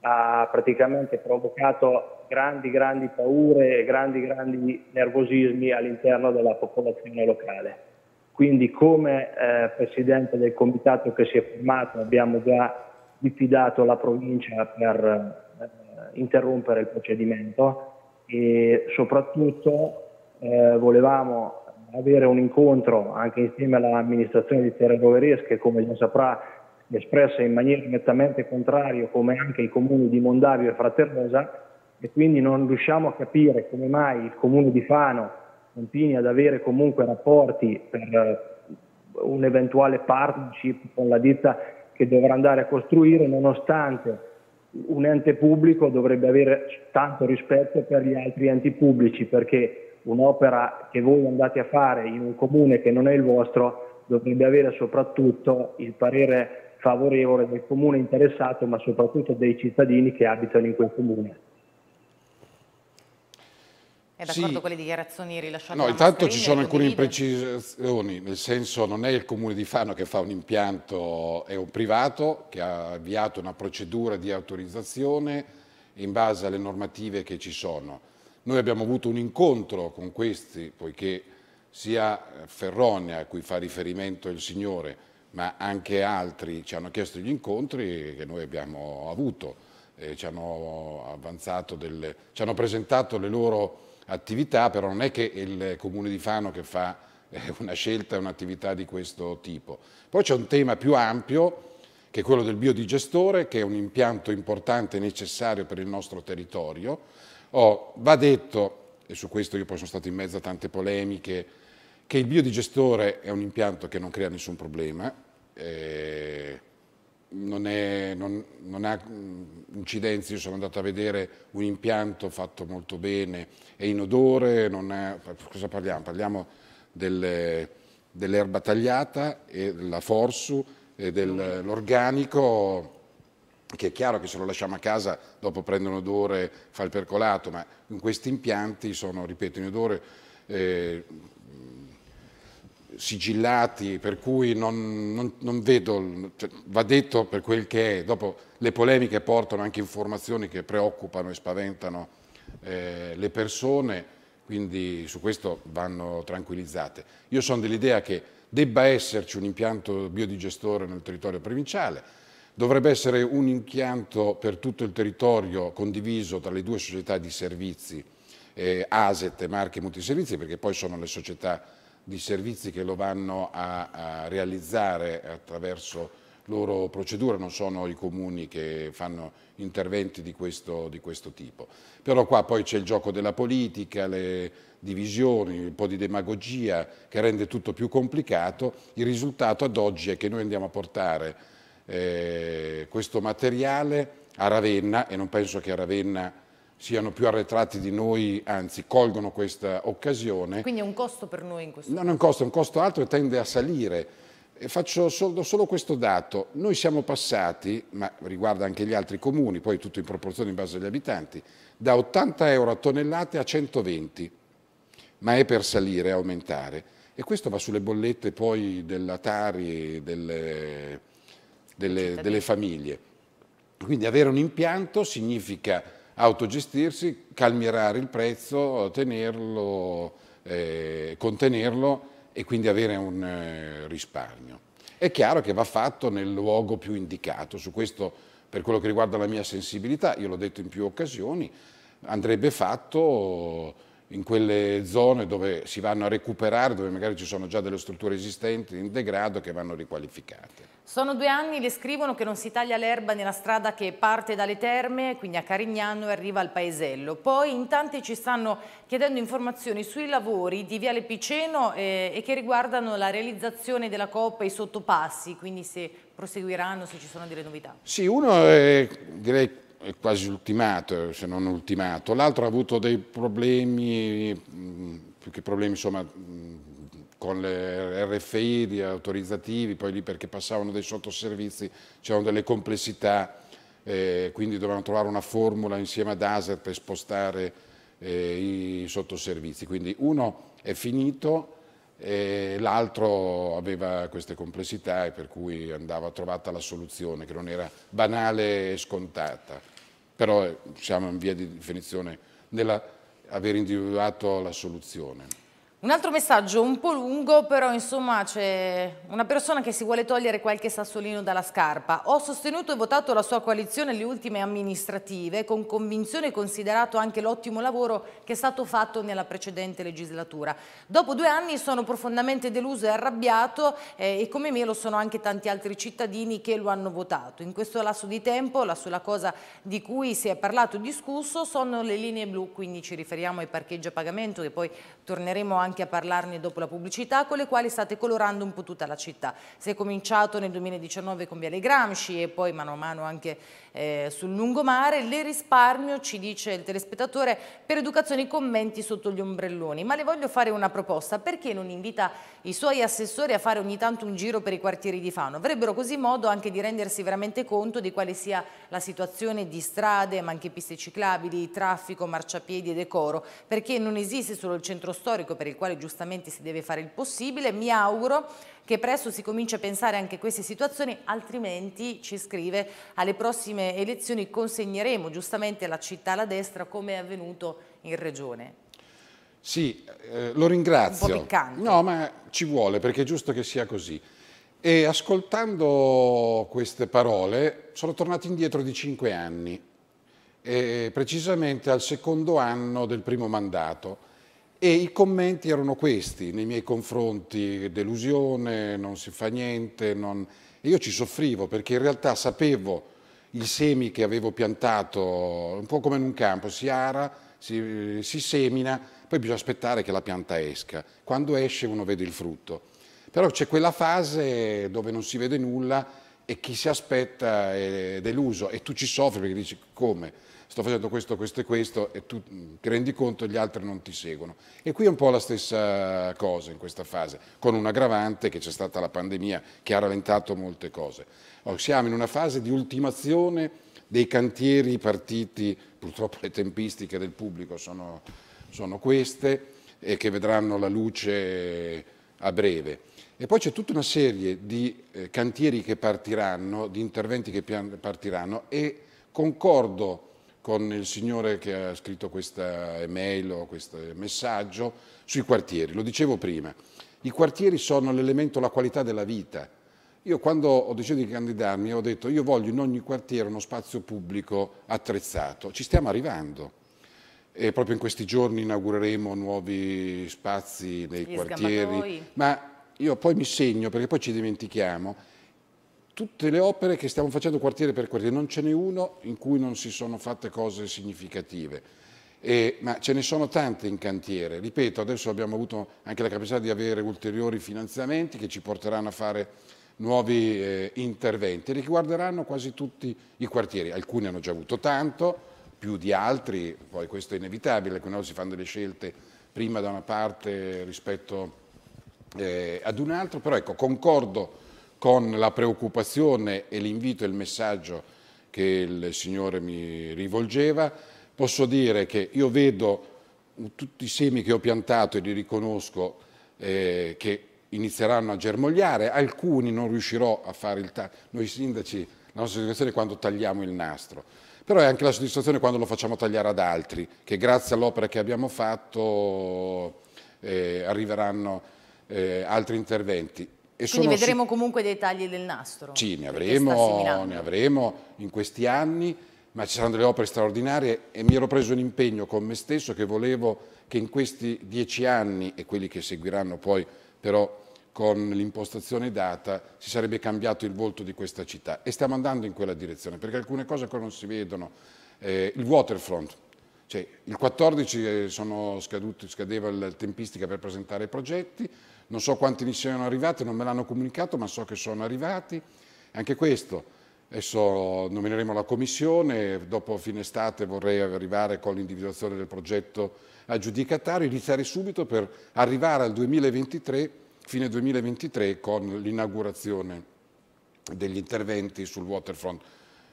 ha praticamente provocato grandi, grandi paure e grandi, grandi nervosismi all'interno della popolazione locale. Quindi come eh, Presidente del Comitato che si è formato abbiamo già diffidato la provincia per eh, interrompere il procedimento e soprattutto eh, volevamo avere un incontro anche insieme all'amministrazione di Terre Roveries che come già saprà è espressa in maniera nettamente contraria come anche i comuni di Mondavio e Fraternosa e quindi non riusciamo a capire come mai il comune di Fano continui ad avere comunque rapporti per eh, un eventuale partnership con la ditta che dovrà andare a costruire, nonostante un ente pubblico dovrebbe avere tanto rispetto per gli altri enti pubblici, perché un'opera che voi andate a fare in un comune che non è il vostro dovrebbe avere soprattutto il parere favorevole del comune interessato, ma soprattutto dei cittadini che abitano in quel comune. È d'accordo sì. con le dichiarazioni rilasciate? No, intanto ci sono alcune imprecisioni, nel senso non è il Comune di Fano che fa un impianto, è un privato che ha avviato una procedura di autorizzazione in base alle normative che ci sono. Noi abbiamo avuto un incontro con questi, poiché sia Ferrone a cui fa riferimento il Signore, ma anche altri ci hanno chiesto gli incontri che noi abbiamo avuto, e eh, ci, hanno delle, ci hanno presentato le loro attività, però non è che il Comune di Fano che fa eh, una scelta, e un'attività di questo tipo. Poi c'è un tema più ampio che è quello del biodigestore, che è un impianto importante e necessario per il nostro territorio. Oh, va detto, e su questo io poi sono stato in mezzo a tante polemiche, che il biodigestore è un impianto che non crea nessun problema, eh, non, è, non, non, ha mm, incidenze, io sono andato a vedere un impianto fatto molto bene, è inodore, non ha, cosa parliamo? Parliamo del, dell'erba tagliata e della forsu e dell'organico che è chiaro che se lo lasciamo a casa dopo prende un odore, fa il percolato, ma in questi impianti sono, ripeto, in odore eh, sigillati, per cui non, non, non vedo, cioè, va detto per quel che è, dopo le polemiche portano anche informazioni che preoccupano e spaventano eh, le persone, quindi su questo vanno tranquillizzate. Io sono dell'idea che debba esserci un impianto biodigestore nel territorio provinciale, dovrebbe essere un impianto per tutto il territorio condiviso tra le due società di servizi, eh, ASET e Marche Multiservizi, perché poi sono le società di servizi che lo vanno a, a realizzare attraverso loro procedure, non sono i comuni che fanno interventi di questo, di questo tipo. Però qua poi c'è il gioco della politica, le divisioni, un po' di demagogia che rende tutto più complicato. Il risultato ad oggi è che noi andiamo a portare eh, questo materiale a Ravenna e non penso che a Ravenna siano più arretrati di noi, anzi colgono questa occasione. Quindi è un costo per noi in questo momento? Non è un costo, è un costo alto e tende a salire. faccio solo, solo, questo dato, noi siamo passati, ma riguarda anche gli altri comuni, poi tutto in proporzione in base agli abitanti, da 80 euro a tonnellate a 120, ma è per salire, aumentare. E questo va sulle bollette poi della Tari e delle, delle, delle famiglie. Quindi avere un impianto significa autogestirsi, calmierare il prezzo, tenerlo, eh, contenerlo e quindi avere un eh, risparmio. È chiaro che va fatto nel luogo più indicato, su questo per quello che riguarda la mia sensibilità, io l'ho detto in più occasioni, andrebbe fatto in quelle zone dove si vanno a recuperare, dove magari ci sono già delle strutture esistenti in degrado che vanno riqualificate. Sono due anni, le scrivono, che non si taglia l'erba nella strada che parte dalle terme, quindi a Carignano e arriva al paesello. Poi in tanti ci stanno chiedendo informazioni sui lavori di Viale Piceno eh, e che riguardano la realizzazione della coppa e i sottopassi, quindi se proseguiranno, se ci sono delle novità. Sì, uno è, direi, è quasi ultimato, se non ultimato. L'altro ha avuto dei problemi, mm, più che problemi, insomma mm, con le RFI di autorizzativi, poi lì perché passavano dei sottoservizi c'erano delle complessità, eh, quindi dovevano trovare una formula insieme ad ASER per spostare eh, i sottoservizi. Quindi uno è finito e l'altro aveva queste complessità e per cui andava trovata la soluzione che non era banale e scontata. Però eh, siamo in via di definizione nell'aver individuato la soluzione. Un altro messaggio un po' lungo, però insomma c'è una persona che si vuole togliere qualche sassolino dalla scarpa. Ho sostenuto e votato la sua coalizione alle ultime amministrative, con convinzione considerato anche l'ottimo lavoro che è stato fatto nella precedente legislatura. Dopo due anni sono profondamente deluso e arrabbiato eh, e come me lo sono anche tanti altri cittadini che lo hanno votato. In questo lasso di tempo, la sola cosa di cui si è parlato e discusso sono le linee blu, quindi ci riferiamo ai parcheggi a pagamento che poi torneremo anche anche a parlarne dopo la pubblicità, con le quali state colorando un po' tutta la città. Si è cominciato nel 2019 con Viale Gramsci e poi mano a mano anche eh, sul lungomare. Le risparmio, ci dice il telespettatore, per educazione i commenti sotto gli ombrelloni. Ma le voglio fare una proposta, perché non invita i suoi assessori a fare ogni tanto un giro per i quartieri di Fano? Avrebbero così modo anche di rendersi veramente conto di quale sia la situazione di strade, ma anche piste ciclabili, traffico, marciapiedi e decoro, perché non esiste solo il centro storico per il quale quale giustamente si deve fare il possibile. Mi auguro che presto si cominci a pensare anche a queste situazioni, altrimenti, ci scrive, alle prossime elezioni consegneremo giustamente la città alla destra come è avvenuto in Regione. Sì, eh, lo ringrazio. Un po' piccante. No, ma ci vuole perché è giusto che sia così. E ascoltando queste parole sono tornato indietro di cinque anni, eh, precisamente al secondo anno del primo mandato. E i commenti erano questi, nei miei confronti, delusione, non si fa niente. Non... Io ci soffrivo perché in realtà sapevo i semi che avevo piantato, un po' come in un campo, si ara, si, si semina, poi bisogna aspettare che la pianta esca. Quando esce uno vede il frutto. Però c'è quella fase dove non si vede nulla e chi si aspetta è deluso e tu ci soffri perché dici come? sto facendo questo, questo e questo e tu mm, ti rendi conto e gli altri non ti seguono. E qui è un po' la stessa cosa in questa fase, con un aggravante che c'è stata la pandemia che ha rallentato molte cose. Oh, siamo in una fase di ultimazione dei cantieri partiti, purtroppo le tempistiche del pubblico sono, sono queste e che vedranno la luce a breve. E poi c'è tutta una serie di eh, cantieri che partiranno, di interventi che partiranno e concordo con il signore che ha scritto questa email o questo messaggio sui quartieri. Lo dicevo prima, i quartieri sono l'elemento, la qualità della vita. Io quando ho deciso di candidarmi ho detto io voglio in ogni quartiere uno spazio pubblico attrezzato. Ci stiamo arrivando. E proprio in questi giorni inaugureremo nuovi spazi nei Gli quartieri. Ma io poi mi segno perché poi ci dimentichiamo tutte le opere che stiamo facendo quartiere per quartiere, non ce n'è uno in cui non si sono fatte cose significative. E, ma ce ne sono tante in cantiere, ripeto adesso abbiamo avuto anche la capacità di avere ulteriori finanziamenti che ci porteranno a fare nuovi eh, interventi, riguarderanno quasi tutti i quartieri, alcuni hanno già avuto tanto, più di altri, poi questo è inevitabile, quando si fanno delle scelte prima da una parte rispetto eh, ad un altro, però ecco concordo con la preoccupazione e l'invito e il messaggio che il Signore mi rivolgeva, posso dire che io vedo tutti i semi che ho piantato e li riconosco eh, che inizieranno a germogliare, alcuni non riuscirò a fare il taglio, noi sindaci la nostra situazione è quando tagliamo il nastro, però è anche la soddisfazione quando lo facciamo tagliare ad altri, che grazie all'opera che abbiamo fatto eh, arriveranno eh, altri interventi. E Quindi vedremo su... comunque dei tagli del nastro. Sì, ne avremo, ne avremo in questi anni, ma ci saranno delle opere straordinarie e mi ero preso un impegno con me stesso che volevo che in questi dieci anni e quelli che seguiranno poi però con l'impostazione data si sarebbe cambiato il volto di questa città e stiamo andando in quella direzione perché alcune cose ancora non si vedono. Eh, il waterfront, cioè, il 14 eh, scaduti, scadeva la tempistica per presentare i progetti, non so quanti ne siano arrivati, non me l'hanno comunicato, ma so che sono arrivati. Anche questo, adesso nomineremo la commissione, dopo fine estate vorrei arrivare con l'individuazione del progetto aggiudicatario, iniziare subito per arrivare al 2023, fine 2023, con l'inaugurazione degli interventi sul waterfront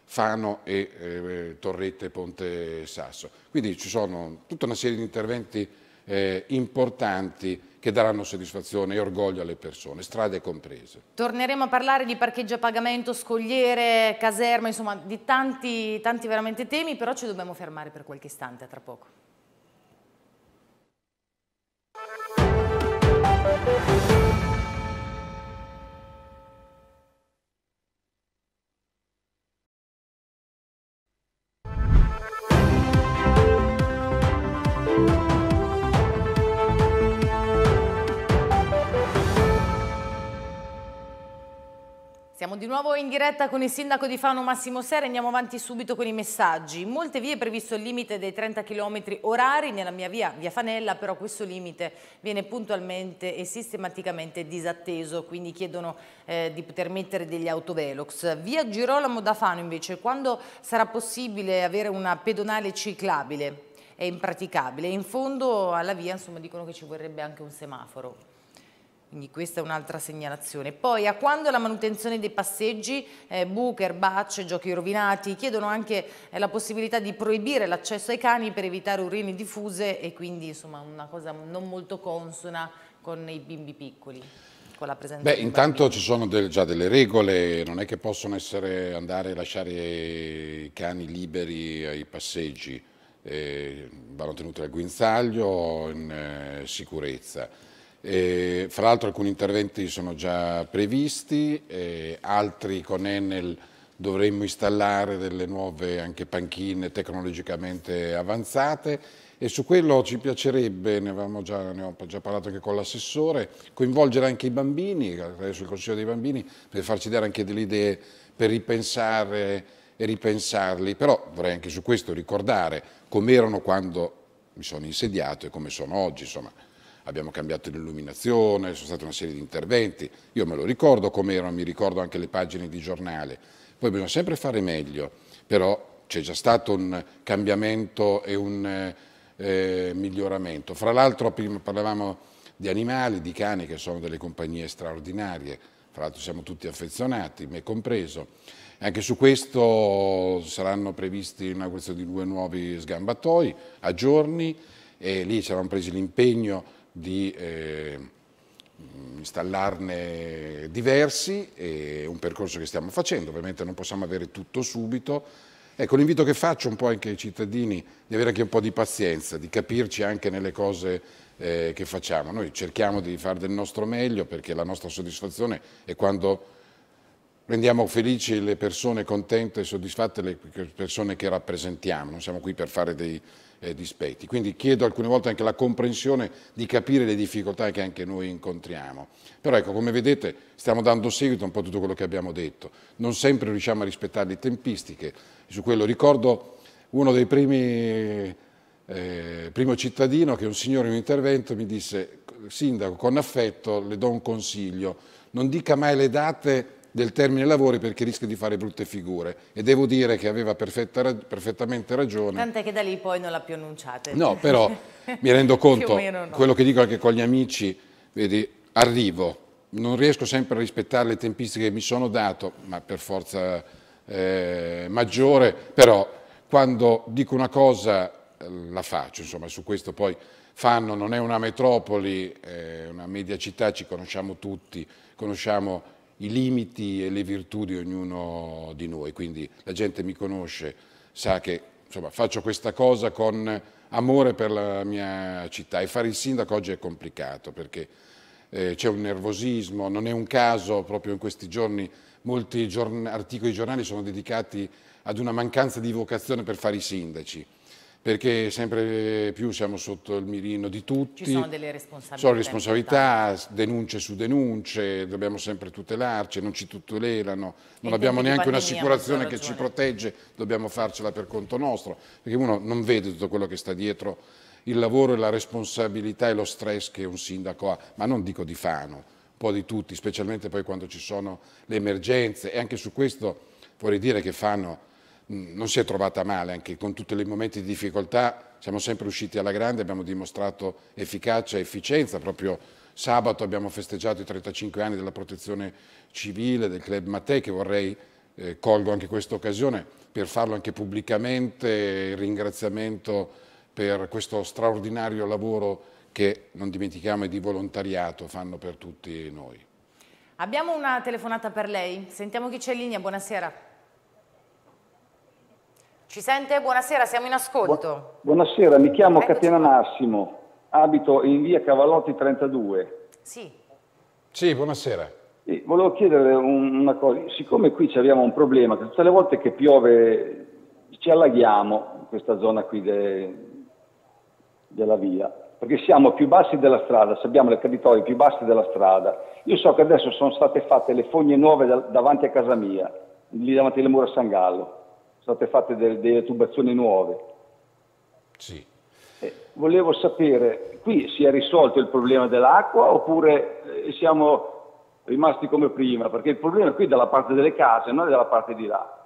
Fano e eh, Torrette Ponte Sasso. Quindi ci sono tutta una serie di interventi eh, importanti che daranno soddisfazione e orgoglio alle persone, strade comprese. Torneremo a parlare di parcheggio a pagamento, scogliere, caserma, insomma di tanti, tanti veramente temi, però ci dobbiamo fermare per qualche istante, tra poco. Siamo di nuovo in diretta con il sindaco di Fano Massimo Sera e andiamo avanti subito con i messaggi. In molte vie è previsto il limite dei 30 km orari, nella mia via, via Fanella, però questo limite viene puntualmente e sistematicamente disatteso, quindi chiedono eh, di poter mettere degli autovelox. Via Girolamo da Fano invece, quando sarà possibile avere una pedonale ciclabile? È impraticabile. In fondo alla via insomma, dicono che ci vorrebbe anche un semaforo. Quindi questa è un'altra segnalazione. Poi a quando la manutenzione dei passeggi, eh, buche, erbacce, giochi rovinati, chiedono anche eh, la possibilità di proibire l'accesso ai cani per evitare urine diffuse e quindi insomma una cosa non molto consona con i bimbi piccoli. Beh, intanto ci sono del, già delle regole, non è che possono essere andare e lasciare i cani liberi ai passeggi, eh, vanno tenuti al guinzaglio in eh, sicurezza. E, fra l'altro alcuni interventi sono già previsti, altri con Enel dovremmo installare delle nuove anche panchine tecnologicamente avanzate e su quello ci piacerebbe, ne, già, ne ho già parlato anche con l'assessore, coinvolgere anche i bambini, attraverso il Consiglio dei Bambini, per farci dare anche delle idee per ripensare e ripensarli, però vorrei anche su questo ricordare come erano quando mi sono insediato e come sono oggi, insomma abbiamo cambiato l'illuminazione, sono state una serie di interventi, io me lo ricordo com'era, mi ricordo anche le pagine di giornale, poi bisogna sempre fare meglio, però c'è già stato un cambiamento e un eh, miglioramento. Fra l'altro prima parlavamo di animali, di cani che sono delle compagnie straordinarie, fra l'altro siamo tutti affezionati, me compreso. Anche su questo saranno previsti l'inaugurazione di due nuovi sgambatoi a giorni e lì ci avevamo presi l'impegno di eh, installarne diversi, è un percorso che stiamo facendo, ovviamente non possiamo avere tutto subito. Ecco, l'invito che faccio un po' anche ai cittadini di avere anche un po' di pazienza, di capirci anche nelle cose eh, che facciamo. Noi cerchiamo di fare del nostro meglio perché la nostra soddisfazione è quando rendiamo felici le persone contente e soddisfatte le persone che rappresentiamo. Non siamo qui per fare dei eh, dispetti. Quindi chiedo alcune volte anche la comprensione di capire le difficoltà che anche noi incontriamo. Però ecco, come vedete stiamo dando seguito a un po' a tutto quello che abbiamo detto. Non sempre riusciamo a rispettare le tempistiche. Su quello ricordo uno dei primi, eh, primo cittadino che un signore in un intervento mi disse, sindaco, con affetto le do un consiglio, non dica mai le date del termine lavori perché rischia di fare brutte figure e devo dire che aveva perfetta, perfettamente ragione. Tant'è che da lì poi non l'ha più annunciata. No, però mi rendo conto, no. quello che dico anche con gli amici, vedi, arrivo, non riesco sempre a rispettare le tempistiche che mi sono dato, ma per forza eh, maggiore, però quando dico una cosa eh, la faccio, insomma su questo poi Fanno non è una metropoli, è una media città, ci conosciamo tutti, conosciamo i limiti e le virtù di ognuno di noi, quindi la gente mi conosce, sa che insomma, faccio questa cosa con amore per la mia città e fare il sindaco oggi è complicato perché eh, c'è un nervosismo, non è un caso proprio in questi giorni molti giorn articoli giornali sono dedicati ad una mancanza di vocazione per fare i sindaci perché sempre più siamo sotto il mirino di tutti. Ci sono delle responsabilità. Ci Sono responsabilità, denunce su denunce, dobbiamo sempre tutelarci, non ci tutelerano, non e abbiamo neanche un'assicurazione che ci protegge, dobbiamo farcela per conto nostro, perché uno non vede tutto quello che sta dietro il lavoro e la responsabilità e lo stress che un sindaco ha, ma non dico di Fano, un po' di tutti, specialmente poi quando ci sono le emergenze e anche su questo vorrei dire che Fano Mm, non si è trovata male, anche con tutti i momenti di difficoltà siamo sempre usciti alla grande, abbiamo dimostrato efficacia e efficienza, proprio sabato abbiamo festeggiato i 35 anni della protezione civile del Club Mattei che vorrei, eh, colgo anche questa occasione per farlo anche pubblicamente, il ringraziamento per questo straordinario lavoro che non dimentichiamo è di volontariato, fanno per tutti noi. Abbiamo una telefonata per lei, sentiamo chi c'è in linea, buonasera. Ci sente? Buonasera, siamo in ascolto. Buonasera, mi chiamo Eccoci. Catena Massimo, abito in via Cavallotti 32. Sì. Sì, buonasera. E volevo chiedere una cosa, siccome qui abbiamo un problema, che tutte le volte che piove ci allaghiamo in questa zona qui de, della via, perché siamo più bassi della strada, abbiamo le territori più basse della strada. Io so che adesso sono state fatte le fogne nuove da, davanti a casa mia, lì davanti alle mura a San Gallo sono state fatte delle, delle tubazioni nuove. Sì. Eh, volevo sapere, qui si è risolto il problema dell'acqua oppure eh, siamo rimasti come prima? Perché il problema è qui dalla parte delle case, non è dalla parte di là.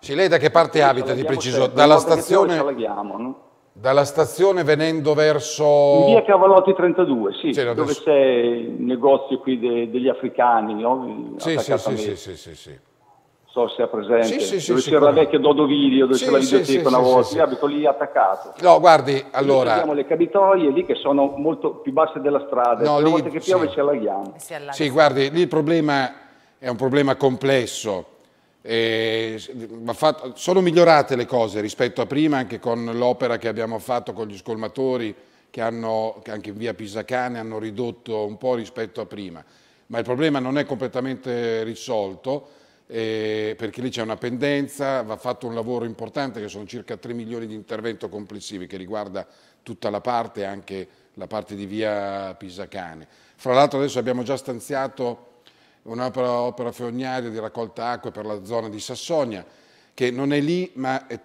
Sì, lei da che parte sì, abita di preciso? Sempre, dalla stazione... No? Dalla stazione venendo verso... In via Cavalotti 32, sì, sì dove adesso... c'è il negozio qui de, degli africani, no? Sì, sì, sì, sì, sì, sì so se è presente, sì, sì, dove sì, c'era la vecchia Dodovidio, dove c'era la videoteca una volta, io abito lì attaccato. No, guardi, allora... Abbiamo le cabitoie lì che sono molto più basse della strada, no, una lì, volta che piove ci allaghiamo. Sì, guardi, lì il problema è un problema complesso, eh, sono migliorate le cose rispetto a prima, anche con l'opera che abbiamo fatto con gli scolmatori, che hanno, che anche in via Pisacane hanno ridotto un po' rispetto a prima, ma il problema non è completamente risolto, eh, perché lì c'è una pendenza, va fatto un lavoro importante che sono circa 3 milioni di intervento complessivi che riguarda tutta la parte, anche la parte di via Pisacane. Fra l'altro adesso abbiamo già stanziato un'opera opera fognaria di raccolta acque per la zona di Sassonia, che non è lì ma è,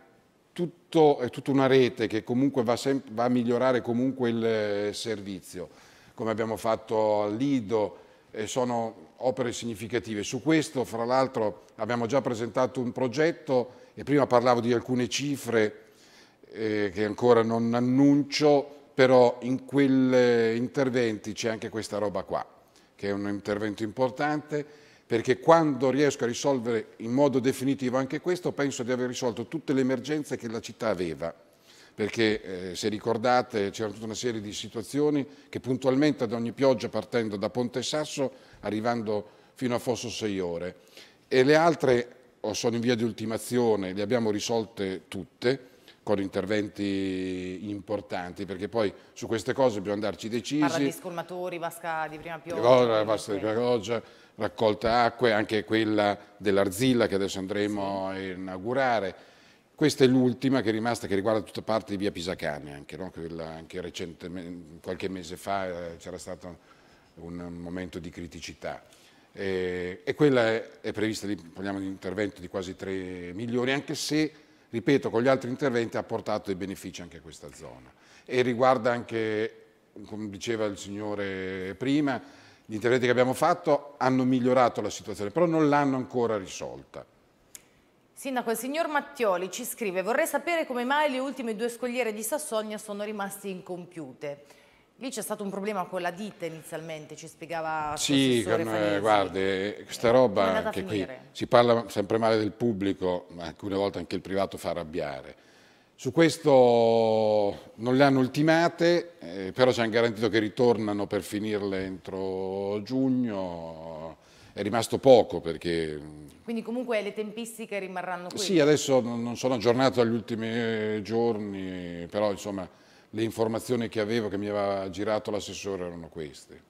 tutto, è tutta una rete che comunque va, va a migliorare comunque il eh, servizio, come abbiamo fatto a Lido, sono opere significative. Su questo, fra l'altro, abbiamo già presentato un progetto e prima parlavo di alcune cifre eh, che ancora non annuncio, però in quegli eh, interventi c'è anche questa roba qua, che è un intervento importante, perché quando riesco a risolvere in modo definitivo anche questo, penso di aver risolto tutte le emergenze che la città aveva perché eh, se ricordate c'era tutta una serie di situazioni che puntualmente ad ogni pioggia partendo da Ponte Sasso arrivando fino a Fosso Seiore e le altre o oh, sono in via di ultimazione, le abbiamo risolte tutte con interventi importanti, perché poi su queste cose bisogna andarci decisi. Parla di scolmatori, vasca di prima pioggia. Vasca di prima pioggia, raccolta acque, anche quella dell'arzilla che adesso andremo sì. a inaugurare questa è l'ultima che è rimasta, che riguarda tutta parte di via Pisacane, anche, no? anche recentemente, qualche mese fa eh, c'era stato un momento di criticità. Eh, e quella è, è prevista, di un intervento di quasi 3 milioni, anche se, ripeto, con gli altri interventi ha portato dei benefici anche a questa zona. E riguarda anche, come diceva il signore prima, gli interventi che abbiamo fatto hanno migliorato la situazione, però non l'hanno ancora risolta. Sindaco, il signor Mattioli ci scrive vorrei sapere come mai le ultime due scogliere di Sassonia sono rimaste incompiute. Lì c'è stato un problema con la ditta inizialmente, ci spiegava Sì, eh, guarda, questa roba anche qui, si parla sempre male del pubblico, ma alcune volte anche il privato fa arrabbiare. Su questo non le hanno ultimate, eh, però ci hanno garantito che ritornano per finirle entro giugno è rimasto poco perché... Mm, Quindi comunque le tempistiche rimarranno quelle? Sì, adesso non sono aggiornato agli ultimi eh, giorni, però insomma le informazioni che avevo, che mi aveva girato l'assessore erano queste.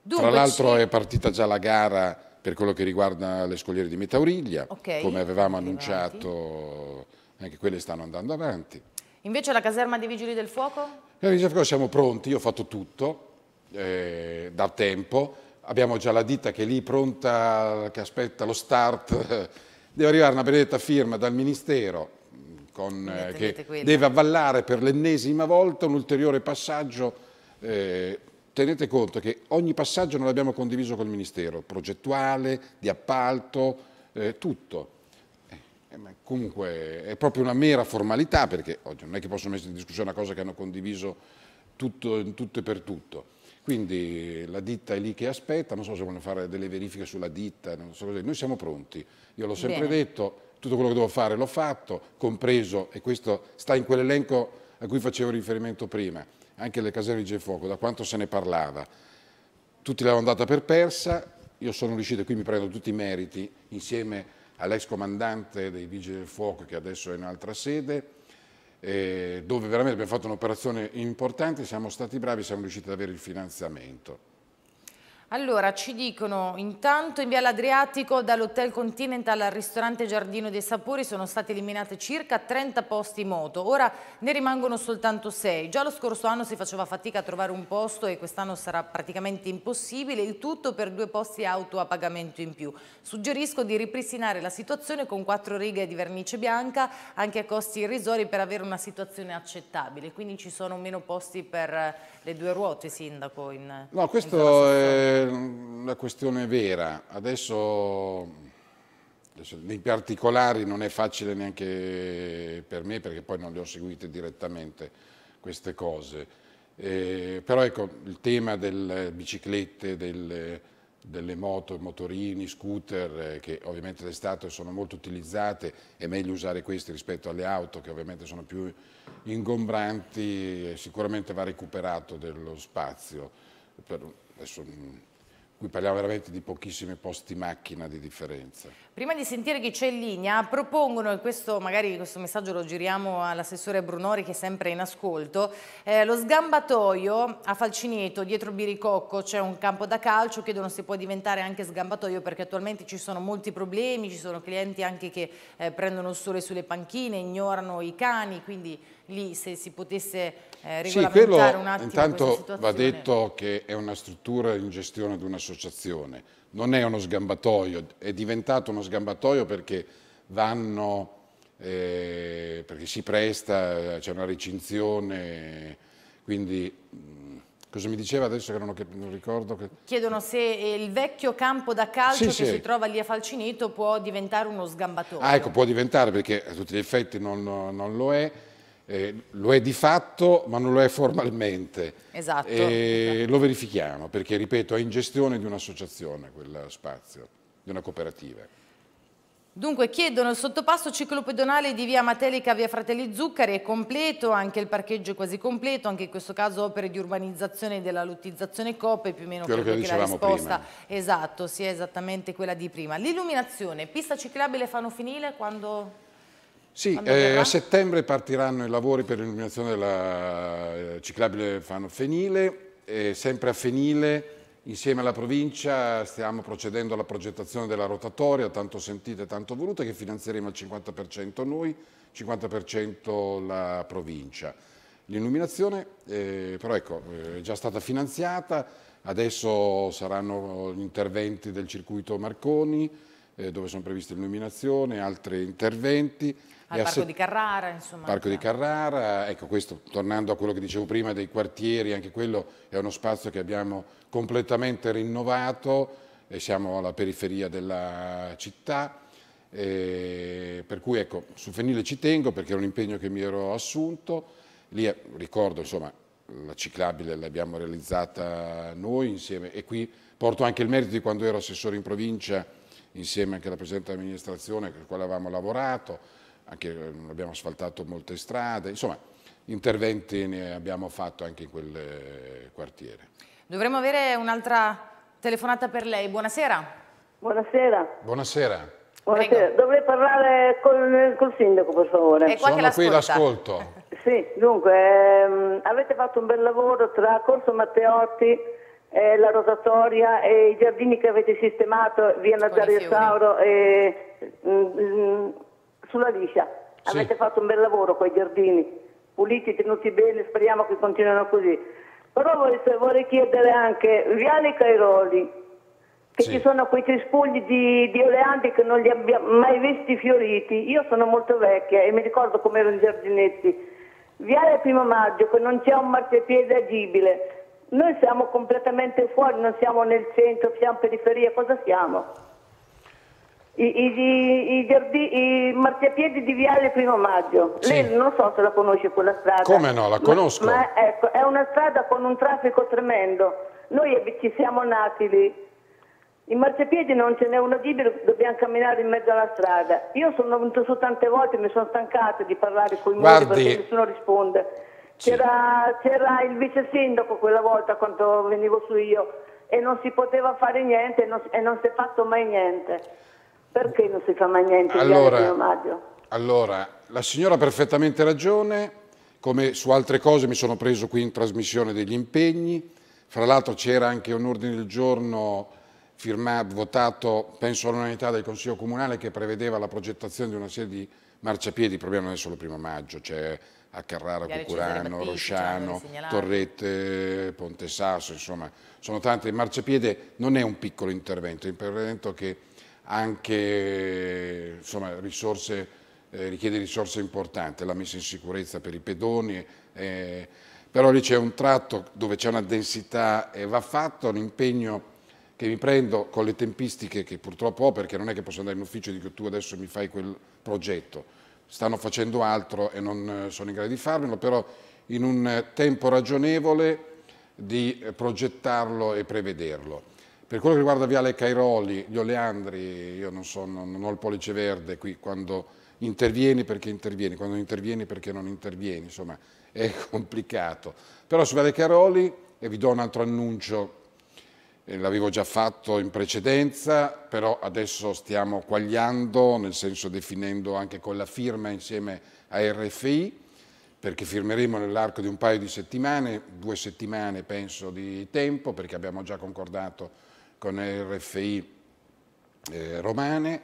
Dunque, Tra l'altro è partita già la gara per quello che riguarda le scogliere di Metauriglia, okay, come avevamo annunciato, anche quelle stanno andando avanti. Invece la caserma dei Vigili del Fuoco? Noi siamo pronti, io ho fatto tutto eh, da tempo, abbiamo già la ditta che è lì pronta, che aspetta lo start, deve arrivare una benedetta firma dal Ministero mm, con, eh, che deve avvallare per l'ennesima volta un ulteriore passaggio. Eh, tenete conto che ogni passaggio non l'abbiamo condiviso col Ministero, progettuale, di appalto, eh, tutto. Eh, eh, comunque è proprio una mera formalità perché oggi non è che possono mettere in discussione una cosa che hanno condiviso tutto, in tutto e per tutto. Quindi la ditta è lì che aspetta, non so se vogliono fare delle verifiche sulla ditta, so noi siamo pronti. Io l'ho sempre Bene. detto, tutto quello che devo fare l'ho fatto, compreso, e questo sta in quell'elenco a cui facevo riferimento prima, anche le caserme di Gefuoco, da quanto se ne parlava. Tutti l'avevano data per persa, io sono riuscito, e qui mi prendo tutti i meriti, insieme all'ex comandante dei Vigili del Fuoco, che adesso è in un'altra sede, eh, dove veramente abbiamo fatto un'operazione importante, siamo stati bravi, siamo riusciti ad avere il finanziamento. Allora, ci dicono, intanto in Via l'Adriatico dall'Hotel Continental al ristorante Giardino dei Sapori sono state eliminate circa 30 posti moto, ora ne rimangono soltanto 6. Già lo scorso anno si faceva fatica a trovare un posto e quest'anno sarà praticamente impossibile, il tutto per due posti auto a pagamento in più. Suggerisco di ripristinare la situazione con quattro righe di vernice bianca, anche a costi irrisori per avere una situazione accettabile. Quindi ci sono meno posti per eh, le due ruote, Sindaco? In, no, questo in è la una questione vera. Adesso, adesso nei particolari non è facile neanche per me perché poi non le ho seguite direttamente queste cose. Eh, però ecco, il tema delle biciclette, del, delle moto, motorini, scooter, eh, che ovviamente d'estate sono molto utilizzate, è meglio usare questi rispetto alle auto che ovviamente sono più ingombranti, sicuramente va recuperato dello spazio. Per, Adesso, mm, qui parliamo veramente di pochissimi posti macchina di differenza. Prima di sentire chi c'è in linea, propongono, e questo, magari questo messaggio lo giriamo all'assessore Brunori che è sempre in ascolto, eh, lo sgambatoio a Falcineto dietro Biricocco c'è un campo da calcio, chiedono se può diventare anche sgambatoio perché attualmente ci sono molti problemi, ci sono clienti anche che eh, prendono il sole sulle panchine, ignorano i cani, quindi lì se si potesse eh, regolamentare sì, quello, un attimo intanto va detto che è una struttura in gestione di un'associazione, non è uno sgambatoio, è diventato uno sgambatoio perché vanno, eh, perché si presta, c'è una recinzione, quindi mm, cosa mi diceva adesso che non, che non ricordo? Che... Chiedono se eh, il vecchio campo da calcio sì, che sì. si trova lì a Falcinito può diventare uno sgambatoio. Ah ecco, può diventare perché a tutti gli effetti non, non lo è, eh, lo è di fatto ma non lo è formalmente. Esatto. Eh, lo verifichiamo perché, ripeto, è in gestione di un'associazione quel spazio, di una cooperativa. Dunque chiedono il sottopasso ciclopedonale di via Matelica via Fratelli Zuccari è completo, anche il parcheggio è quasi completo, anche in questo caso opere di urbanizzazione e della lottizzazione COPE, più o meno quello che, che la risposta prima. esatto, sia esattamente quella di prima. L'illuminazione, pista ciclabile fanno finire quando sì, eh, a settembre partiranno i lavori per l'illuminazione della eh, ciclabile Fano Fenile, e eh, sempre a Fenile insieme alla provincia stiamo procedendo alla progettazione della rotatoria, tanto sentita e tanto voluta, che finanzieremo al 50% noi, 50% la provincia. L'illuminazione eh, però ecco, eh, è già stata finanziata, adesso saranno gli interventi del circuito Marconi, eh, dove sono previste illuminazione, altri interventi. Al Parco di Carrara, insomma. Parco di Carrara, ecco questo, tornando a quello che dicevo prima dei quartieri, anche quello è uno spazio che abbiamo completamente rinnovato, e siamo alla periferia della città, eh, per cui ecco, su Fenile ci tengo perché era un impegno che mi ero assunto, lì eh, ricordo insomma la ciclabile l'abbiamo realizzata noi insieme e qui porto anche il merito di quando ero assessore in provincia insieme anche alla Presidente dell'amministrazione con la quale avevamo lavorato, anche, ehm, abbiamo asfaltato molte strade, insomma interventi ne abbiamo fatto anche in quel eh, quartiere. Dovremmo avere un'altra telefonata per lei, buonasera. Buonasera. Buonasera. Buonasera. Dovrei parlare col, eh, col, sindaco per favore. Eh, Sono qui l'ascolto. sì, dunque, ehm, avete fatto un bel lavoro tra Corso Matteotti eh, la rotatoria e i giardini che avete sistemato via Nazario Sauro e mh, mm, mh, mm, sulla liscia. Avete sì. fatto un bel lavoro con i giardini, puliti, tenuti bene, speriamo che continuino così. Però vorrei, vorrei chiedere anche Viale Cairoli, che sì. ci sono quei cespugli di, di, oleandri che non li abbiamo mai visti fioriti. Io sono molto vecchia e mi ricordo come erano i giardinetti. Viale Primo Maggio, che non c'è un marciapiede agibile. Noi siamo completamente fuori, non siamo nel centro, siamo periferia, cosa siamo? i, i, i, giardi, i, marciapiedi di Viale Primo Maggio. Sì. Lei non so se la conosce quella strada. Come no, la conosco. Ma, ma ecco, è una strada con un traffico tremendo. Noi ci siamo nati lì. I marciapiedi non ce n'è uno libero, dobbiamo camminare in mezzo alla strada. Io sono venuto su tante volte, mi sono stancata di parlare con i muri perché nessuno risponde. C'era, sì. c'era il vice sindaco quella volta quando venivo su io e non si poteva fare niente non, e non si è fatto mai niente. Perché non si fa mai niente allora, in maggio? Allora, la signora ha perfettamente ragione, come su altre cose mi sono preso qui in trasmissione degli impegni, fra l'altro c'era anche un ordine del giorno firmato, votato, penso all'unanimità del Consiglio Comunale che prevedeva la progettazione di una serie di marciapiedi, il problema non è solo il primo maggio, c'è cioè a Carrara, Cucurano, Rosciano, Torrette, Ponte Sasso, insomma, sono tante Il marciapiede, non è un piccolo intervento, è un intervento che anche insomma, risorse, eh, richiede risorse importanti, la messa in sicurezza per i pedoni, eh, però lì c'è un tratto dove c'è una densità e va fatto un impegno che mi prendo con le tempistiche che purtroppo ho, perché non è che posso andare in ufficio e dico tu adesso mi fai quel progetto, stanno facendo altro e non eh, sono in grado di farmelo, però in un tempo ragionevole di progettarlo e prevederlo. Per quello che riguarda Viale Cairoli, gli oleandri, io non, so, non, ho il pollice verde qui quando intervieni perché intervieni, quando non intervieni perché non intervieni, insomma è complicato. Però su Viale Cairoli, e vi do un altro annuncio, eh, l'avevo già fatto in precedenza, però adesso stiamo quagliando, nel senso definendo anche con la firma insieme a RFI, perché firmeremo nell'arco di un paio di settimane, due settimane penso di tempo, perché abbiamo già concordato con RFI eh, romane,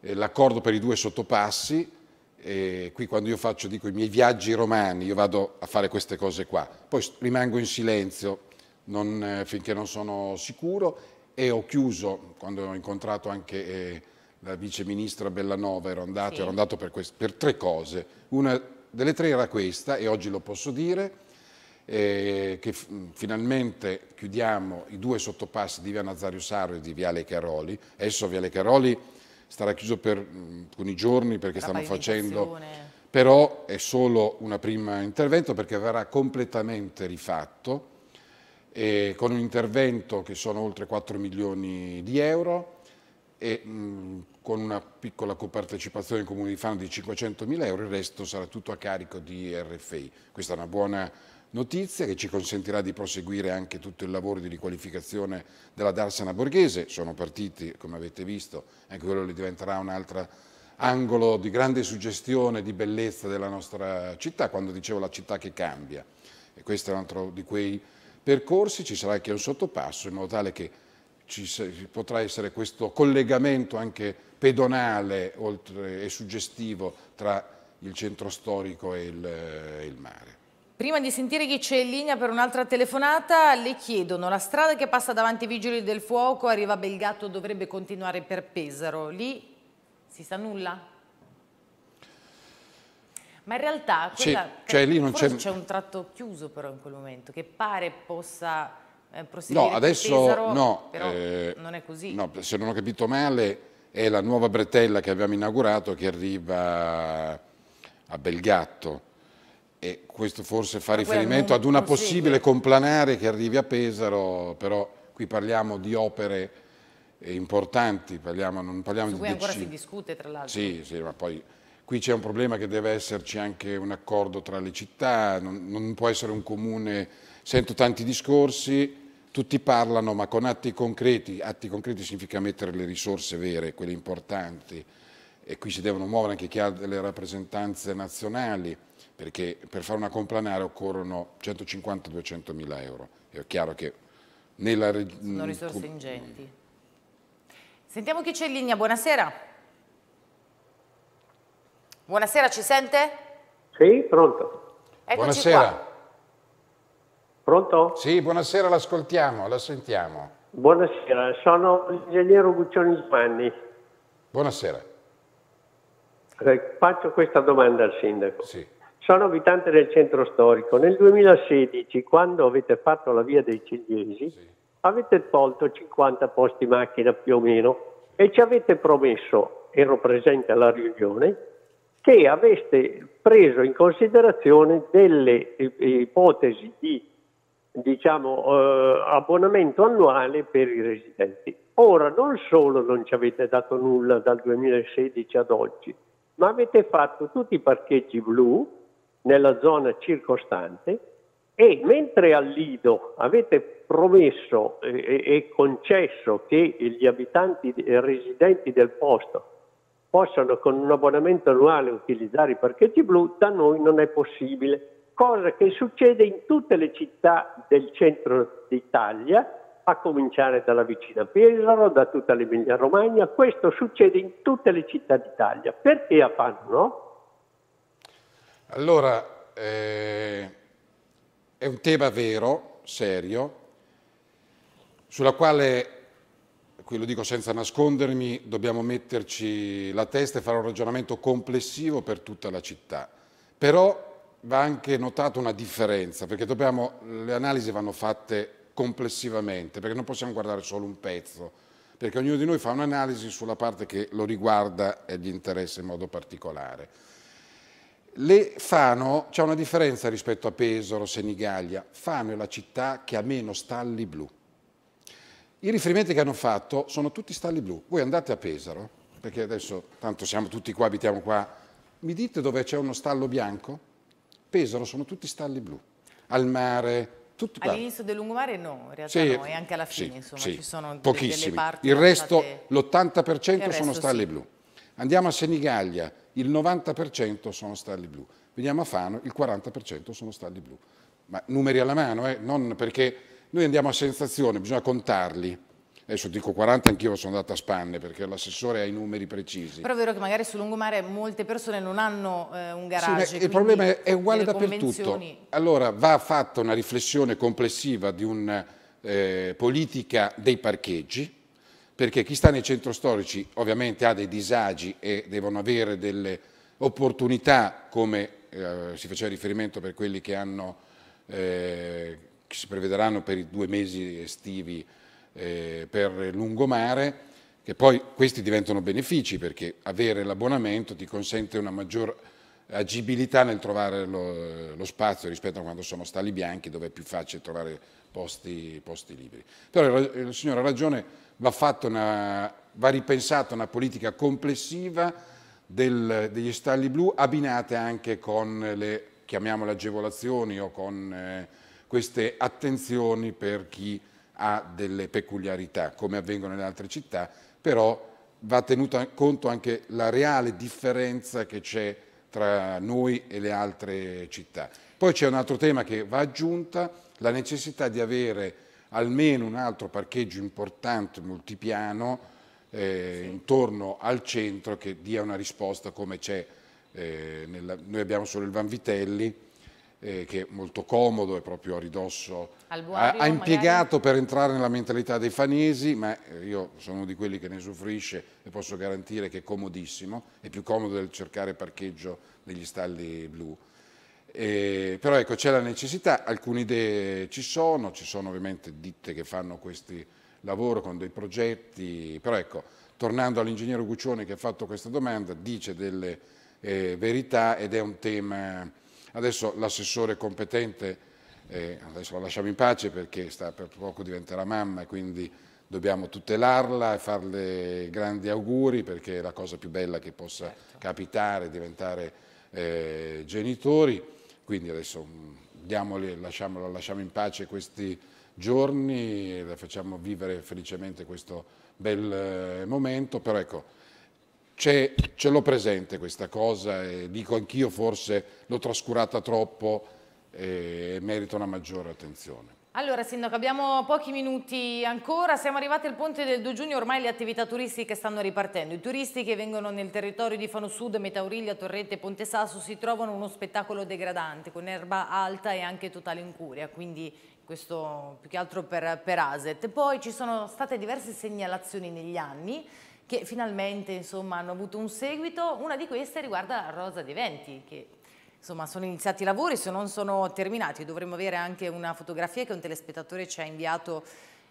eh, l'accordo per i due sottopassi, eh, qui quando io faccio dico i miei viaggi romani, io vado a fare queste cose qua, poi rimango in silenzio non, eh, finché non sono sicuro e ho chiuso, quando ho incontrato anche eh, la vice ministra Bellanova, ero andato, sì. ero andato per, per tre cose, una delle tre era questa e oggi lo posso dire, eh, che mm, finalmente chiudiamo i due sottopassi di via Nazario Sarro e di Viale Caroli. Adesso Viale Caroli starà chiuso per mm, alcuni giorni perché stanno facendo... Però è solo un primo intervento perché verrà completamente rifatto eh, con un intervento che sono oltre 4 milioni di euro e mh, mm, con una piccola copartecipazione in comune di fan di 500 mila euro, il resto sarà tutto a carico di RFI. Questa è una buona notizia che ci consentirà di proseguire anche tutto il lavoro di riqualificazione della Darsana Borghese. Sono partiti, come avete visto, anche quello diventerà un altro angolo di grande suggestione, di bellezza della nostra città, quando dicevo la città che cambia. E questo è un altro di quei percorsi, ci sarà anche un sottopasso in modo tale che ci potrà essere questo collegamento anche pedonale oltre, e suggestivo tra il centro storico e il, e il mare. Prima di sentire chi c'è in linea per un'altra telefonata, le chiedono la strada che passa davanti ai Vigili del Fuoco, arriva a Belgatto, dovrebbe continuare per Pesaro. Lì si sa nulla? Ma in realtà quella, cioè, lì non c'è... un tratto chiuso però in quel momento, che pare possa eh, proseguire no, adesso, Pesaro, no, però eh, non è così. No, se non ho capito male è la nuova bretella che abbiamo inaugurato che arriva a Belgatto e questo forse fa riferimento ad una possibile complanare che arrivi a Pesaro, però qui parliamo di opere eh, importanti, parliamo, non parliamo Su di... Su ancora si discute tra l'altro. Sì, sì, ma poi qui c'è un problema che deve esserci anche un accordo tra le città, non, non può essere un comune... Sento tanti discorsi, tutti parlano, ma con atti concreti. Atti concreti significa mettere le risorse vere, quelle importanti, e qui si devono muovere anche chi ha delle rappresentanze nazionali perché per fare una complanare occorrono 150-200 mila euro. È chiaro che nella Sono mm, risorse ingenti. Sentiamo chi c'è in linea, buonasera. Buonasera, ci sente? Sì, pronto. Eccoci buonasera. Qua. Pronto? Sì, buonasera, l'ascoltiamo, la sentiamo. Buonasera, sono l'ingegnere Guccioni Spanni. Buonasera. Eh, faccio questa domanda al sindaco. Sì. Sono abitante del centro storico. Nel 2016, quando avete fatto la via dei Ciliesi, sì. avete tolto 50 posti macchina più o meno e ci avete promesso, ero presente alla riunione, che aveste preso in considerazione delle ipotesi di diciamo, eh, abbonamento annuale per i residenti. Ora non solo non ci avete dato nulla dal 2016 ad oggi, ma avete fatto tutti i parcheggi blu nella zona circostante e mentre al Lido avete promesso eh, e, e concesso che gli abitanti eh, residenti del posto possano con un abbonamento annuale utilizzare i parcheggi blu, da noi non è possibile, cosa che succede in tutte le città del centro d'Italia, a cominciare dalla vicina Pesaro, da tutta l'Emilia Romagna, questo succede in tutte le città d'Italia. Perché a Panno? Allora, eh, è un tema vero, serio, sulla quale, qui lo dico senza nascondermi, dobbiamo metterci la testa e fare un ragionamento complessivo per tutta la città. Però va anche notata una differenza, perché dobbiamo, le analisi vanno fatte complessivamente, perché non possiamo guardare solo un pezzo, perché ognuno di noi fa un'analisi sulla parte che lo riguarda e gli interessa in modo particolare. Le Fano c'è una differenza rispetto a Pesaro, Senigallia. Fano è la città che ha meno stalli blu. I riferimenti che hanno fatto sono tutti stalli blu. Voi andate a Pesaro, perché adesso tanto siamo tutti qua, abitiamo qua. Mi dite dove c'è uno stallo bianco? Pesaro sono tutti stalli blu. Al mare, tutti qua. All'inizio del lungomare no, in realtà sì, no, e anche alla fine sì, insomma sì, ci sono pochissimi. delle parti. Il resto, state... l'80% sono stalli blu. Andiamo a Senigallia, il 90% sono stalli blu. Veniamo a Fano, il 40% sono stalli blu. Ma numeri alla mano, eh? non perché noi andiamo a sensazione, bisogna contarli. Adesso dico 40, anch'io sono andato a spanne perché l'assessore ha i numeri precisi. Però è vero che magari su lungomare molte persone non hanno eh, un garage. Sì, il problema è, è uguale dappertutto. Allora va fatta una riflessione complessiva di una eh, politica dei parcheggi, perché chi sta nei centri storici ovviamente ha dei disagi e devono avere delle opportunità come eh, si faceva riferimento per quelli che, hanno, eh, si prevederanno per i due mesi estivi eh, per lungomare, che poi questi diventano benefici perché avere l'abbonamento ti consente una maggior agibilità nel trovare lo, lo, spazio rispetto a quando sono stali bianchi dove è più facile trovare posti, posti liberi. Però il signor ha ragione, va, una, va, ripensata una politica complessiva del, degli stalli blu abbinate anche con le, chiamiamole agevolazioni o con eh, queste attenzioni per chi ha delle peculiarità, come avvengono in altre città, però va tenuta conto anche la reale differenza che c'è tra noi e le altre città. Poi c'è un altro tema che va aggiunta, la necessità di avere almeno un altro parcheggio importante multipiano eh, sì. intorno al centro che dia una risposta come c'è, eh, nella... noi abbiamo solo il Vanvitelli eh, che è molto comodo, è proprio a ridosso, ha, ha, impiegato magari... per entrare nella mentalità dei fanesi, ma eh, io sono uno di quelli che ne soffrisce e posso garantire che è comodissimo, è più comodo del cercare parcheggio negli stalli blu. Eh, però ecco, c'è la necessità, alcune idee ci sono, ci sono ovviamente ditte che fanno questi lavoro con dei progetti, però ecco, tornando all'ingegnere Guccione che ha fatto questa domanda, dice delle eh, verità ed è un tema, adesso l'assessore competente, eh, adesso la lasciamo in pace perché sta per poco diventerà mamma e quindi dobbiamo tutelarla e farle grandi auguri perché è la cosa più bella che possa certo. capitare, diventare eh, genitori quindi adesso mm, diamoli, lasciamolo, lasciamo in pace questi giorni e facciamo vivere felicemente questo bel eh, momento, però ecco, ce l'ho presente questa cosa e dico anch'io forse l'ho trascurata troppo eh, e merita una maggiore attenzione. Allora Sindaco, abbiamo pochi minuti ancora, siamo arrivati al ponte del 2 giugno, ormai le attività turistiche stanno ripartendo. I turisti che vengono nel territorio di Fano Sud, Metauriglia, Torrette e Ponte Sasso si trovano uno spettacolo degradante, con erba alta e anche totale incuria, quindi questo più che altro per, per ASET. Poi ci sono state diverse segnalazioni negli anni, che finalmente insomma, hanno avuto un seguito. Una di queste riguarda Rosa De Venti, che Insomma, sono iniziati i lavori, se non sono terminati, dovremmo avere anche una fotografia che un telespettatore ci ha inviato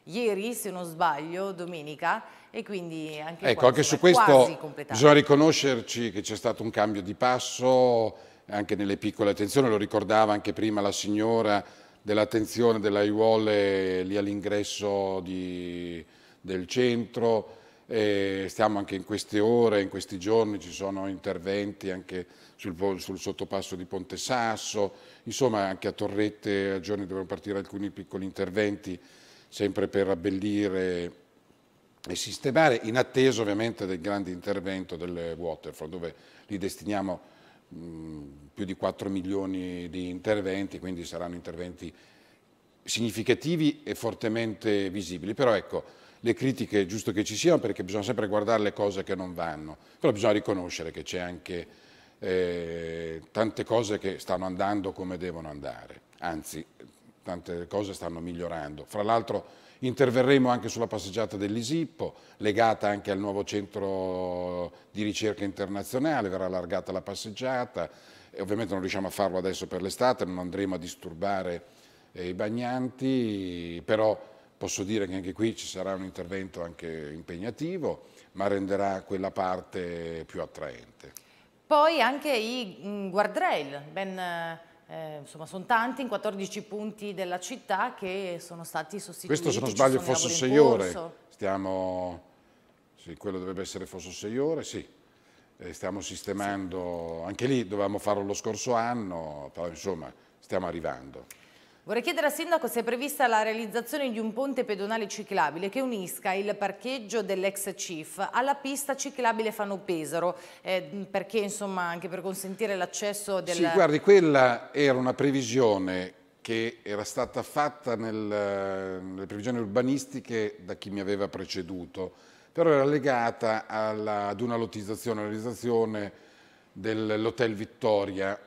ieri, se non sbaglio, domenica e quindi anche, ecco, qua, anche su questo bisogna riconoscerci che c'è stato un cambio di passo anche nelle piccole attenzioni, lo ricordava anche prima la signora dell'attenzione della IUOL lì all'ingresso del centro, e stiamo anche in queste ore, in questi giorni, ci sono interventi anche sul, sul sottopasso di Ponte Sasso, insomma anche a Torrette a giorni dovranno partire alcuni piccoli interventi sempre per abbellire e sistemare, in attesa ovviamente del grande intervento del Waterfront, dove li destiniamo più di 4 milioni di interventi, quindi saranno interventi significativi e fortemente visibili. Però ecco, le critiche è giusto che ci siano perché bisogna sempre guardare le cose che non vanno, però bisogna riconoscere che c'è anche eh, tante cose che stanno andando come devono andare, anzi tante cose stanno migliorando. Fra l'altro interverremo anche sulla passeggiata dell'Isippo, legata anche al nuovo centro di ricerca internazionale, verrà allargata la passeggiata, e ovviamente non riusciamo a farlo adesso per l'estate, non andremo a disturbare eh, i bagnanti, però Posso dire che anche qui ci sarà un intervento anche impegnativo, ma renderà quella parte più attraente. Poi anche i mm, guardrail, ben eh, eh insomma, sono tanti in 14 punti della città che sono stati sostituiti. Questo, se non sbaglio, fosse 6 ore. Stiamo, sì, quello dovrebbe essere fosse 6 ore, sì. Eh, stiamo sistemando, anche lì dovevamo farlo lo scorso anno, però insomma stiamo arrivando. Vorrei chiedere al Sindaco se è prevista la realizzazione di un ponte pedonale ciclabile che unisca il parcheggio dell'ex CIF alla pista ciclabile Fano Pesaro, eh, perché insomma anche per consentire l'accesso del... Sì, guardi, quella era una previsione che era stata fatta nel, nelle previsioni urbanistiche da chi mi aveva preceduto, però era legata alla, ad una lottizzazione, alla realizzazione dell'Hotel Vittoria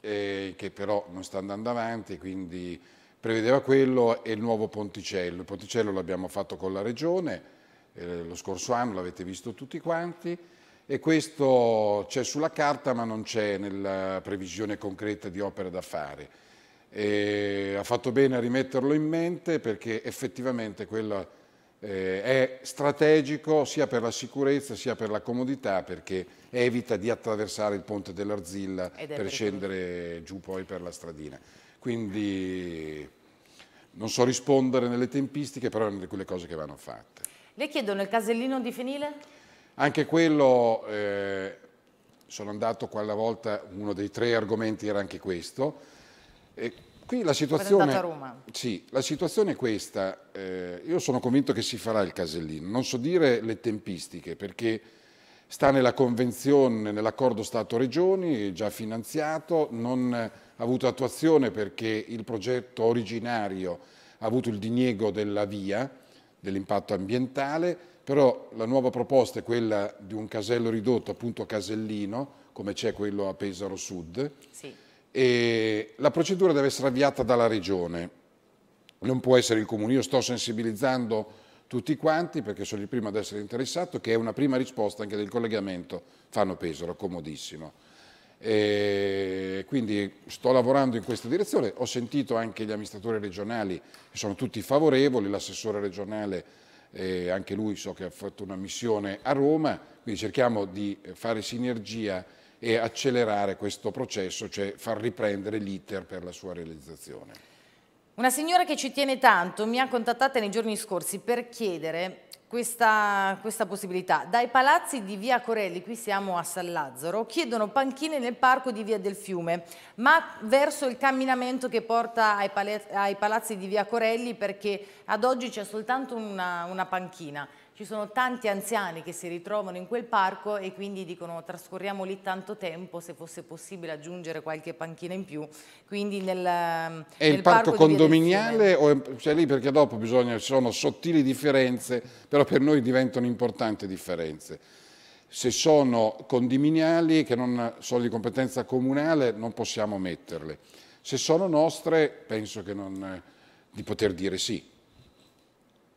eh, che però non sta andando avanti, quindi prevedeva quello e il nuovo ponticello. Il ponticello l'abbiamo fatto con la Regione, eh, lo scorso anno l'avete visto tutti quanti, e questo c'è sulla carta ma non c'è nella previsione concreta di opere da fare. E ha fatto bene a rimetterlo in mente perché effettivamente quello eh, è strategico sia per la sicurezza sia per la comodità perché evita di attraversare il ponte dell'Arzilla per scendere giù poi per la stradina. Quindi non so rispondere nelle tempistiche, però è una di quelle cose che vanno fatte. Le chiedono il casellino di finile? Anche quello, eh, sono andato quella volta, uno dei tre argomenti era anche questo. E qui la situazione, a Roma. sì, la situazione è questa, eh, io sono convinto che si farà il casellino, non so dire le tempistiche perché sta nella convenzione, nell'accordo Stato-Regioni, già finanziato, non ha avuto attuazione perché il progetto originario ha avuto il diniego della via, dell'impatto ambientale, però la nuova proposta è quella di un casello ridotto, appunto Casellino, come c'è quello a Pesaro Sud. Sì. E la procedura deve essere avviata dalla Regione, non può essere il Comune. Io sto sensibilizzando tutti quanti perché sono il primo ad essere interessato, che è una prima risposta anche del collegamento Fano-Pesaro, comodissimo. E quindi sto lavorando in questa direzione, ho sentito anche gli amministratori regionali sono tutti favorevoli, l'assessore regionale eh, anche lui so che ha fatto una missione a Roma, quindi cerchiamo di fare sinergia e accelerare questo processo, cioè far riprendere l'iter per la sua realizzazione. Una signora che ci tiene tanto mi ha contattata nei giorni scorsi per chiedere questa, questa, possibilità. Dai palazzi di via Corelli, qui siamo a San Lazzaro, chiedono panchine nel parco di via del fiume, ma verso il camminamento che porta ai, ai palazzi di via Corelli perché ad oggi c'è soltanto una, una panchina ci sono tanti anziani che si ritrovano in quel parco e quindi dicono trascorriamo lì tanto tempo, se fosse possibile aggiungere qualche panchina in più. Quindi nel, è ehm, nel il parco, parco condominiale o è, cioè lì perché dopo bisogna, ci sono sottili differenze, però per noi diventano importanti differenze. Se sono condominiali che non sono di competenza comunale non possiamo metterle. Se sono nostre penso che non, di poter dire sì.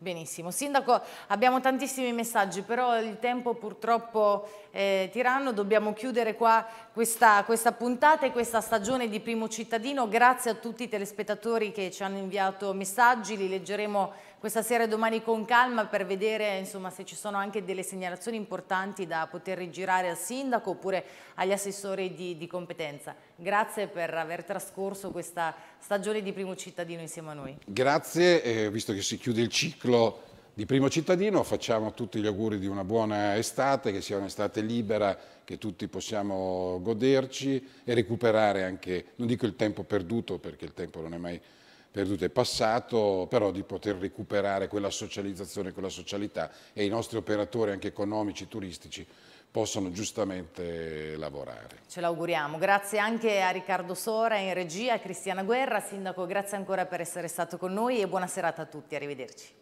Benissimo, Sindaco abbiamo tantissimi messaggi però il tempo purtroppo eh, tiranno, dobbiamo chiudere qua questa, questa, puntata e questa stagione di Primo Cittadino, grazie a tutti i telespettatori che ci hanno inviato messaggi, li leggeremo questa sera e domani con calma per vedere insomma, se ci sono anche delle segnalazioni importanti da poter rigirare al sindaco oppure agli assessori di, di competenza. Grazie per aver trascorso questa stagione di Primo Cittadino insieme a noi. Grazie, eh, visto che si chiude il ciclo di Primo Cittadino, facciamo tutti gli auguri di una buona estate, che sia un'estate libera, che tutti possiamo goderci e recuperare anche, non dico il tempo perduto perché il tempo non è mai perduto, perduto e passato, però di poter recuperare quella socializzazione, quella socialità e i nostri operatori anche economici, turistici possono giustamente lavorare. Ce l'auguriamo. Grazie anche a Riccardo Sora in regia, a Cristiana Guerra. Sindaco, grazie ancora per essere stato con noi e buona serata a tutti. Arrivederci.